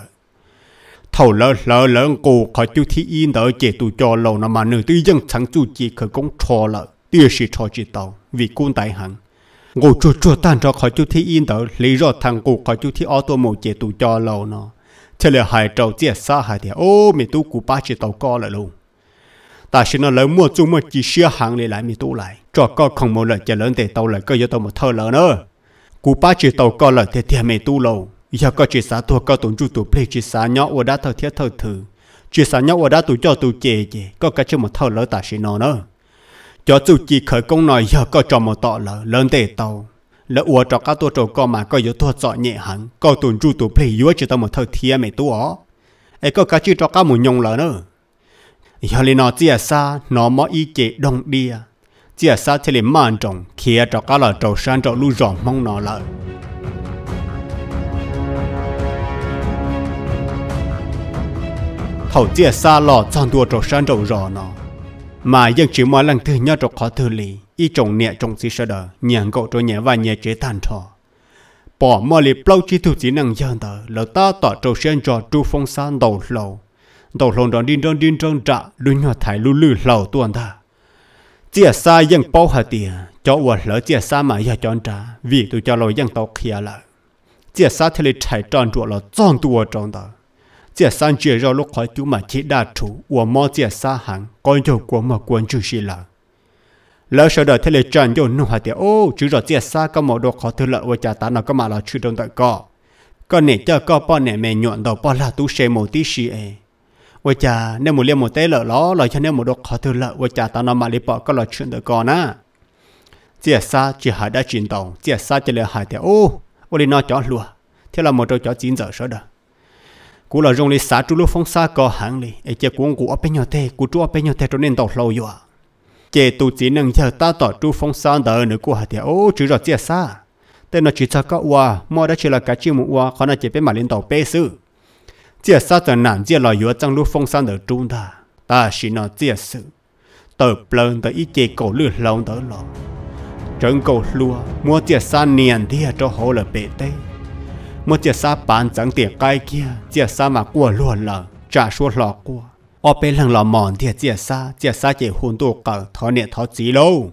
thầu lỡ lỡ lỡ cô khỏi chú thi yên tới chế tu cho lâu nó mà nữ tư dân chẳng chú chỉ khởi công cho lợi tiêu sĩ cho chỉ tàu vì quân đại hẳn ngô chua chua tan cho khỏi chú thi yên tới lý do thằng cô khỏi chú thi ở tôi một chế tu cho lâu nó thế là hai trâu chết xa hai thì ô mày tu cụ ba chỉ tàu co lại luôn ta xin nó lớn mua chung mà chỉ xia hàng để lại mày tu lại cho co không một lần chờ lớn để tàu lại cơ cho tàu một thơ lớn nữa cú ba chỉ tàu co lợi thế thiệt mẹ tu lầu, giờ có chỉ xã thuộc co tổn trụ tổ ple chỉ xã nhỏ ở đã thờ thiết thờ thử chỉ xã nhỏ ở đã tụ cho tụ chè chè có cái chưa một thờ lỡ tại sinh nó nữa cho tụ chỉ khởi công nói giờ có cho một tọ lỡ lớn tề tàu lỡ ủa cho các tổ trâu co mà có yếu thua dọ nhẹ hẳn co tổn trụ tổ ple yếu chỉ tao một thầu thiết mẹ tu ó ấy có cái chưa cho các một nhông lỡ nữa giờ lên nó chia à xa nó mỏ ý chế đông đi à chia xa thế lệ màn trồng kia cho cá là trâu san trầu lu rộng mong nó lợi thầu chia xa lò chọn đua trâu san trầu rõ nó mà dân chỉ mọi lần thứ nhau trầu khó thư lý y trồng nhẹ trồng xí sơ đờ nhàn cậu trầu nhẹ và nhẹ chế tàn trò bỏ mọi lì plau chi thủ chỉ năng dân tờ lỡ ta tỏ trâu san trò tru phong san đầu lâu đầu lâu đó đi đơn đi đơn trạ lu nhỏ thải lu lư lâu tuần ta chia xa dân bao hạt tiền cho quả lỡ chia xa mà giờ chọn trả vì tôi cho lỗi dân tộc kia là chia xa thì lấy chạy tròn ruột là tròn tua tròn đó chia xa chia ra lúc khỏi chú mà chỉ đa chủ của mò chia xa hàng coi cho của mà quân chủ sĩ là lỡ sau đó thì lấy chọn vô nụ hạt tiền ô chứ rồi chia xa có một đồ khó thứ lợi của cha ta nó có mà là chưa đồng tại có còn này cho có bao nè mẹ nhuận đầu bao là tu xe một tí xì ấy ว่าจะเนี่ยมูเลียมูเต้เหล่าล้อเราจะเนี่ยมูดกขอเธอละว่าจะตอนนมาลิปอก็เราชื่นเดก่อนนะเจียซาจีหาได้จินตองเจียซาจะเลยหายแต่โอ้วันนี้นอจอลัวเท่าเราหมดจอจินเจอเสดกูเราจงเลยสาจุลูฟงซาก็หังเลยไอเจ้ากูกูเอาไปยอเต้กูจ้าไปยอเต้จนเน้นตอกเราอยู่เจตูจีนังเจอตาต่อจูฟงซานเดินหรือกูหาแต่โอ้จือรอเจียซาแต่นอจีซาก็ว่ามอได้เชื่อละกาจิมัวเขาน่าจะเป็นมาลินตอกเป้ซื้อ chia sa tờ nản chia lò yếu trong lúc phong san ở trung ta ta chỉ nó chia sự từ plơn tờ ý chế cổ lửa lâu tờ lò trấn cổ lúa mua chia sa niền thì cho hồ là bể tê mua chia sa bán chẳng tiền cai kia chia sa mà của luôn lờ trả suốt lò của ở bên lăng lò mòn thì chia sa chia sa chỉ hôn tụ cờ thọ niệm thọ chỉ lâu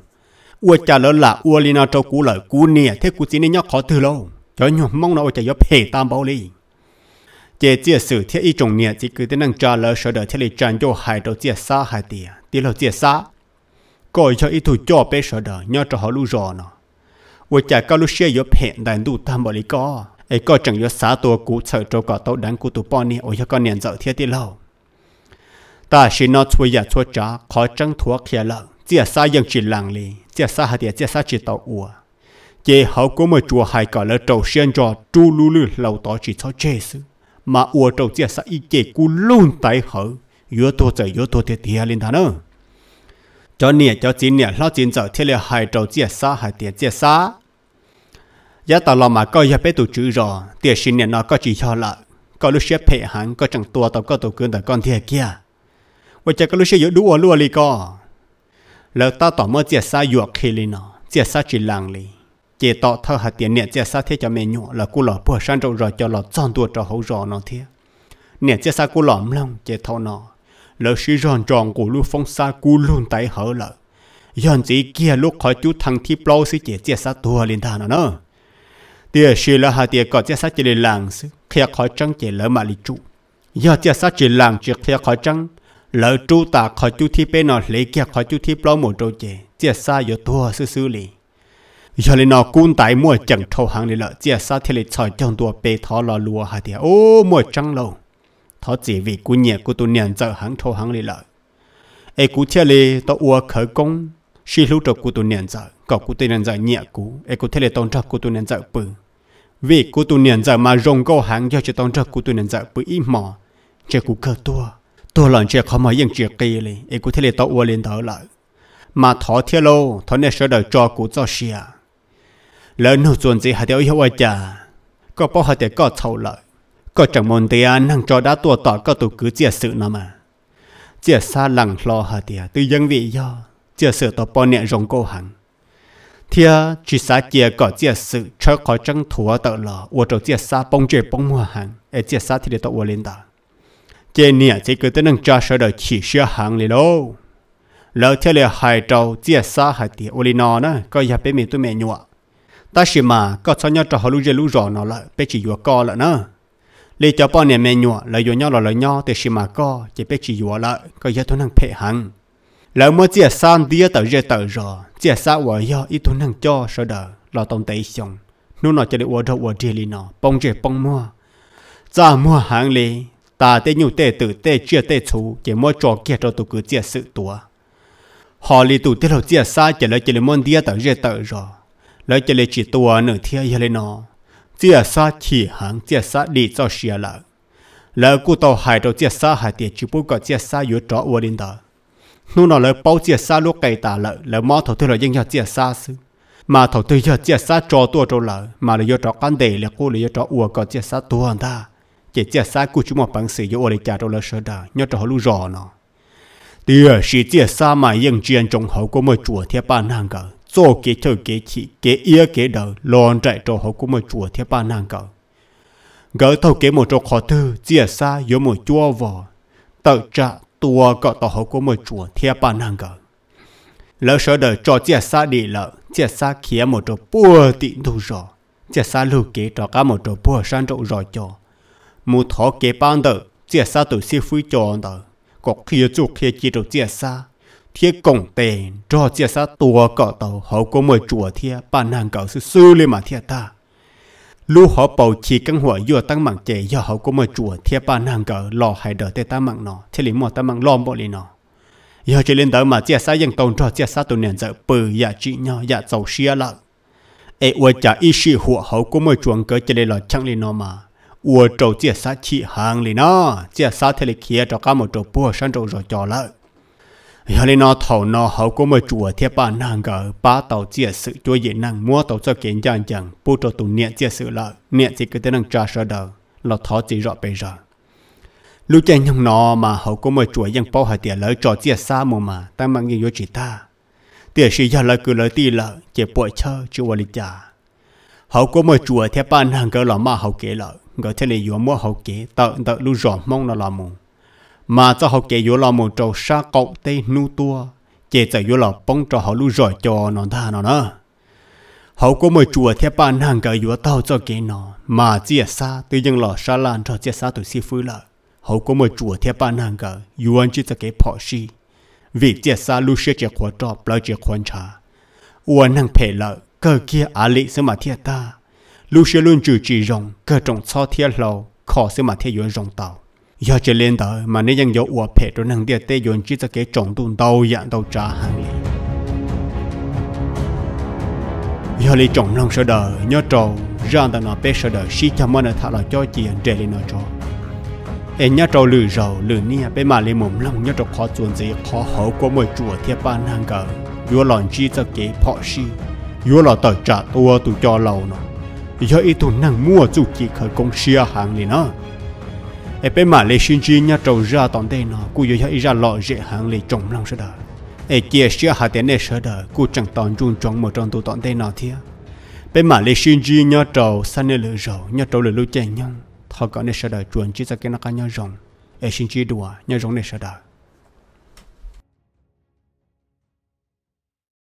ua trả lỡ là ua li nào cho cú lợi cú niệm thế cú chỉ nên nhóc khó từ lâu cho nhóc mong nó ua trả gió hề tam bảo ly chế chia sử thiết y trùng nhẹ chỉ cứ tới năng trả lỡ sở đỡ thiết lý tràn vô hại đầu chia xa hại tìa tí lỡ chia xa coi cho y thủ cho bé sở đỡ nhớ cho họ lưu rõ nó vừa chả cao lưu xe yếu hẹn đàn đủ tham bảo lý có ấy coi chẳng yếu xá tua cũ sợ cho cả tàu đáng của tụ bọn nè ôi cho con nền dở thiết tí lâu ta chỉ nói thôi giờ thôi trả khó chẳng thua kia lợn chia xa dân chỉ lặng lì chia xa hạt địa chia xa chỉ tàu ua chế hậu của một chùa hai cả lỡ trầu xuyên cho chu lưu lưu lâu tỏ chỉ cho chế sự mà ua trâu chia sa y chế cú luôn tại hở yếu thua trời yếu thua thiệt thiệt lên thà nữa cho nè cho chín nè lo chín giờ thiệt là hai trâu chia sa hai tiền chia sa giá tàu lo mà coi giá bé tụ chữ rồi tiền xin nè nó có chỉ cho là có lúc xếp hệ hắn có chẳng tua tàu có tàu cương tàu con thiệt kia vậy chắc có lúc xếp yếu đủ ở luôn đi co lỡ ta tỏ mơ chia sa yuộc khi lên nó chia sa chỉ làng lên chế tọ thơ hạt tiền nè chế sát thế cho mẹ nhọ là cô lọ bữa sáng trâu rồi cho lọ tròn tua cho hậu rò nó thế nè chế sát cô lọ lòng chế thọ nó lỡ sĩ ròn tròn của lu phong sa cô luôn tay hở lợ yon chỉ kia lúc khỏi chú thằng thi plau sĩ chế chế sát tua lên thà nó nữa tia sĩ là hạt tiền có chế sát chỉ lên làng sư khía khỏi trăng chế lỡ mà lì chú do chế sát chỉ làng chỉ khía khỏi trăng lỡ chú ta khỏi chú thi bên nó lấy kia khỏi chú thi plau một trâu chế chế sát yo tua sư sư liền giờ lên nó cún tại mua chẳng thâu hàng này lợ chia sao thì lấy sỏi trong tua bê thó lò lùa hà oh, thì ô mua trăng lâu thó chỉ vì cú nhẹ của tu nhận giờ hàng thâu hàng này lợ ai e cú chia lê tao ua khởi công xí lúc cho của tu nhận giờ có của tu nhận giờ nhẹ cú ai cú thế lê tôn trọc của tu nhận giờ bự vì của tu nhận giờ mà rong câu hàng do cho tôn trọc của tu nhận giờ bự ít mỏ chỉ cú cờ tua tua lần chỉ không mà những chuyện kỳ lì ai e cú thế lê tao ua lên thở lại mà thọ thiết lâu, thọ này sẽ đợi cho cú cho xia lớn nụ chuẩn gì hạt tiêu yêu ai chả có bao hạt tiêu có sâu lợi có chẳng muốn thì anh hàng cho đã tua tỏ có tụ cứ chia sự nó mà chia xa lằng lo hạt tiêu từ dân vị do chia sự tỏ bao nhẹ rồng cô hằng thia chỉ xa chia có chia sự cho khỏi trăng thua tờ lò uo trâu chia xa bông chơi bông hoa hàng e chia xa thì để tao uo lên ta chia nhẹ chỉ cứ tới năng cho sợ đời chỉ sửa hàng liền đâu lỡ theo lệ hai trâu chia xa hai tiệt ô lên nó có nhà bên mình tôi mẹ nhọ ta chỉ mà có cho nhau cho họ lưu dây rõ nó là bé chỉ vừa co là nữa lấy cho bọn này mẹ nhọ là vừa nhau là lời nhau thì chỉ mà co chỉ bé chỉ vừa là có giờ tôi năng phê hằng lỡ mua chia san đi tờ dây tờ rồi chia sa vừa do ít tôi năng cho sợ đỡ là tổng tế xong nó nó chỉ để vừa đâu vừa đi liền nó bông dây bông mua ra mua hàng liền ta tế nhu tế tử tế chia tế chú chỉ mua trò kia cho tụ cứ chia sự tua họ lì tụ tế đầu chia sa chỉ là chỉ là môn đi tờ dây tờ rồi lấy cho lệ chỉ tua nửa thiên ya lên nó chia xa chỉ hàng chia xa đi cho xia lợ lỡ cụ tàu hải đầu chia xa hải tiền chỉ bút có chia xa yếu trọ uo đến đó nu nó lỡ bao chia xa lúc cây tà lợ lỡ mò thầu tư là dân nhau chia xa xứ mà thầu tư giờ chia xa trọ tua trọ lợ mà là yếu trọ căn đề là cụ là yếu trọ uo có chia xa tua ta chỉ chia xa cụ chúng một bằng sự yếu uo để trả trọ lỡ sợ đà nhớ trọ lu rõ nó Tiếc chỉ chia xa mà dân chuyện trong hậu của một chùa thiên ban hàng cả số kế chờ kế chỉ kế ia kế đỡ lòn chạy trò họ cũng mà chùa theo ba nàng cỡ gỡ thầu kế một trò khó thư chia xa giữa một chua vò tự trả tua cọ tỏ họ cũng mà chùa theo ba nàng cỡ lỡ sợ đỡ trò chia xa đi lỡ chia xa khía một trò bùa tịnh thu rõ chia xa lưu kế trò cá một trò bùa san trộn rõ cho một thọ kế ban đỡ chia xa tụi si phui cho đỡ có kia chuột kia chỉ trò chia xa thiên cổng tên cho chia sa tua cọ tàu họ có mời chùa thiên bà nàng cậu sư sư lên mà thiên ta lúc họ bầu chỉ căn hộ vừa tăng mạng chạy do họ có mời chùa thiên bà nàng cậu lò hay đỡ tê ta mạng nó thế lý mò ta mạng lòm bộ lý nó giờ chỉ lên tới mà chia sa dân tông cho chia sa tụ nền dở bự dạ chị nhau dạ giàu xia lợ ê ua chả ý sĩ hộ họ có mời chuồng cỡ chỉ lên lò chẳng lý nó mà ua trâu chia sa chị hàng lý nó chia sa thế lý kia cho cả một trâu bùa sang trâu rồi cho lợi giờ lên nó thầu nó hậu có mà chùa thiếp ba nàng gỡ ba tàu chia sự chúa gì nàng mua tàu cho kiến chẳng chẳng bu cho tụ niệm chia sự lợ niệm chỉ cứ tới nàng trả sợ đờ là thó chỉ rõ bây giờ lúc chân nhung nó mà hậu có mà chùa dân bao hà tiền lỡ cho chia xa mù mà ta mang nghiêng vô chỉ ta tiền sĩ giờ lỡ cứ lỡ ti lỡ chỉ bội chơ chùa lịch trả hậu có mà chùa thiếp ba nàng gỡ là mà hậu kế lỡ gỡ thế này vô mua hậu kế tợ tợ lu rõ mong nó là mùng mà cho họ kể yếu lò một trâu xa cậu tê nu tua kể cho yếu lò bông cho họ lưu giỏi cho nó tha nó nữa họ có mời chùa theo ba nàng cái yếu tao cho kể nó mà chia xa tự nhiên lò xa lan cho chia xa tụi si phứ lợ họ có mời chùa theo ba nàng cái yếu anh chỉ cho cái phò si vì chia xa lưu xe chia khóa trọ bao chia khoan trà uan nàng phê lợ cơ kia á lị sẽ mà thiệt ta lưu xe luôn trừ chỉ rong cơ trọng cho thiệt lâu khó sẽ mà thiệt yếu rồng tàu giờ chỉ lên đời mà nếu dân dỗ ủa phe rồi năng địa tê dồn chỉ cho cái trọng tuôn đau dạng đau trả hàng này giờ lấy trọng lòng sợ đời nhớ trâu ra ta nó bé sợ đời xí cho món thà là cho chị anh trẻ lên nó cho em nhớ trâu lử rầu lử nia bé mà lấy mồm lòng nhớ trâu khó chuẩn gì khó hở của mỗi chùa thiệp ba hàng cờ vừa lòng chỉ cho cái phọ xí vừa là tờ trả tua tụ cho lâu nó giờ ý tụ năng mua chủ chỉ khởi công xia hàng này nó ai bé mà lấy sinh chi nhá trâu ra tòn đây nó cú yêu ra lọ dễ hàng lấy trồng lòng sơ đời ai chia sẽ hạ tiền này sơ đời cú chẳng tòn run trong một trong tụ tòn đây nó thia bé mà lấy sinh chi nhá trâu san nơi lửa rầu nhá trâu lửa lũ chèn nhông thọ cả này sơ đời chuẩn chỉ ra cái nó cá nhá rồng ai sinh chi đùa nhá rồng này sơ đời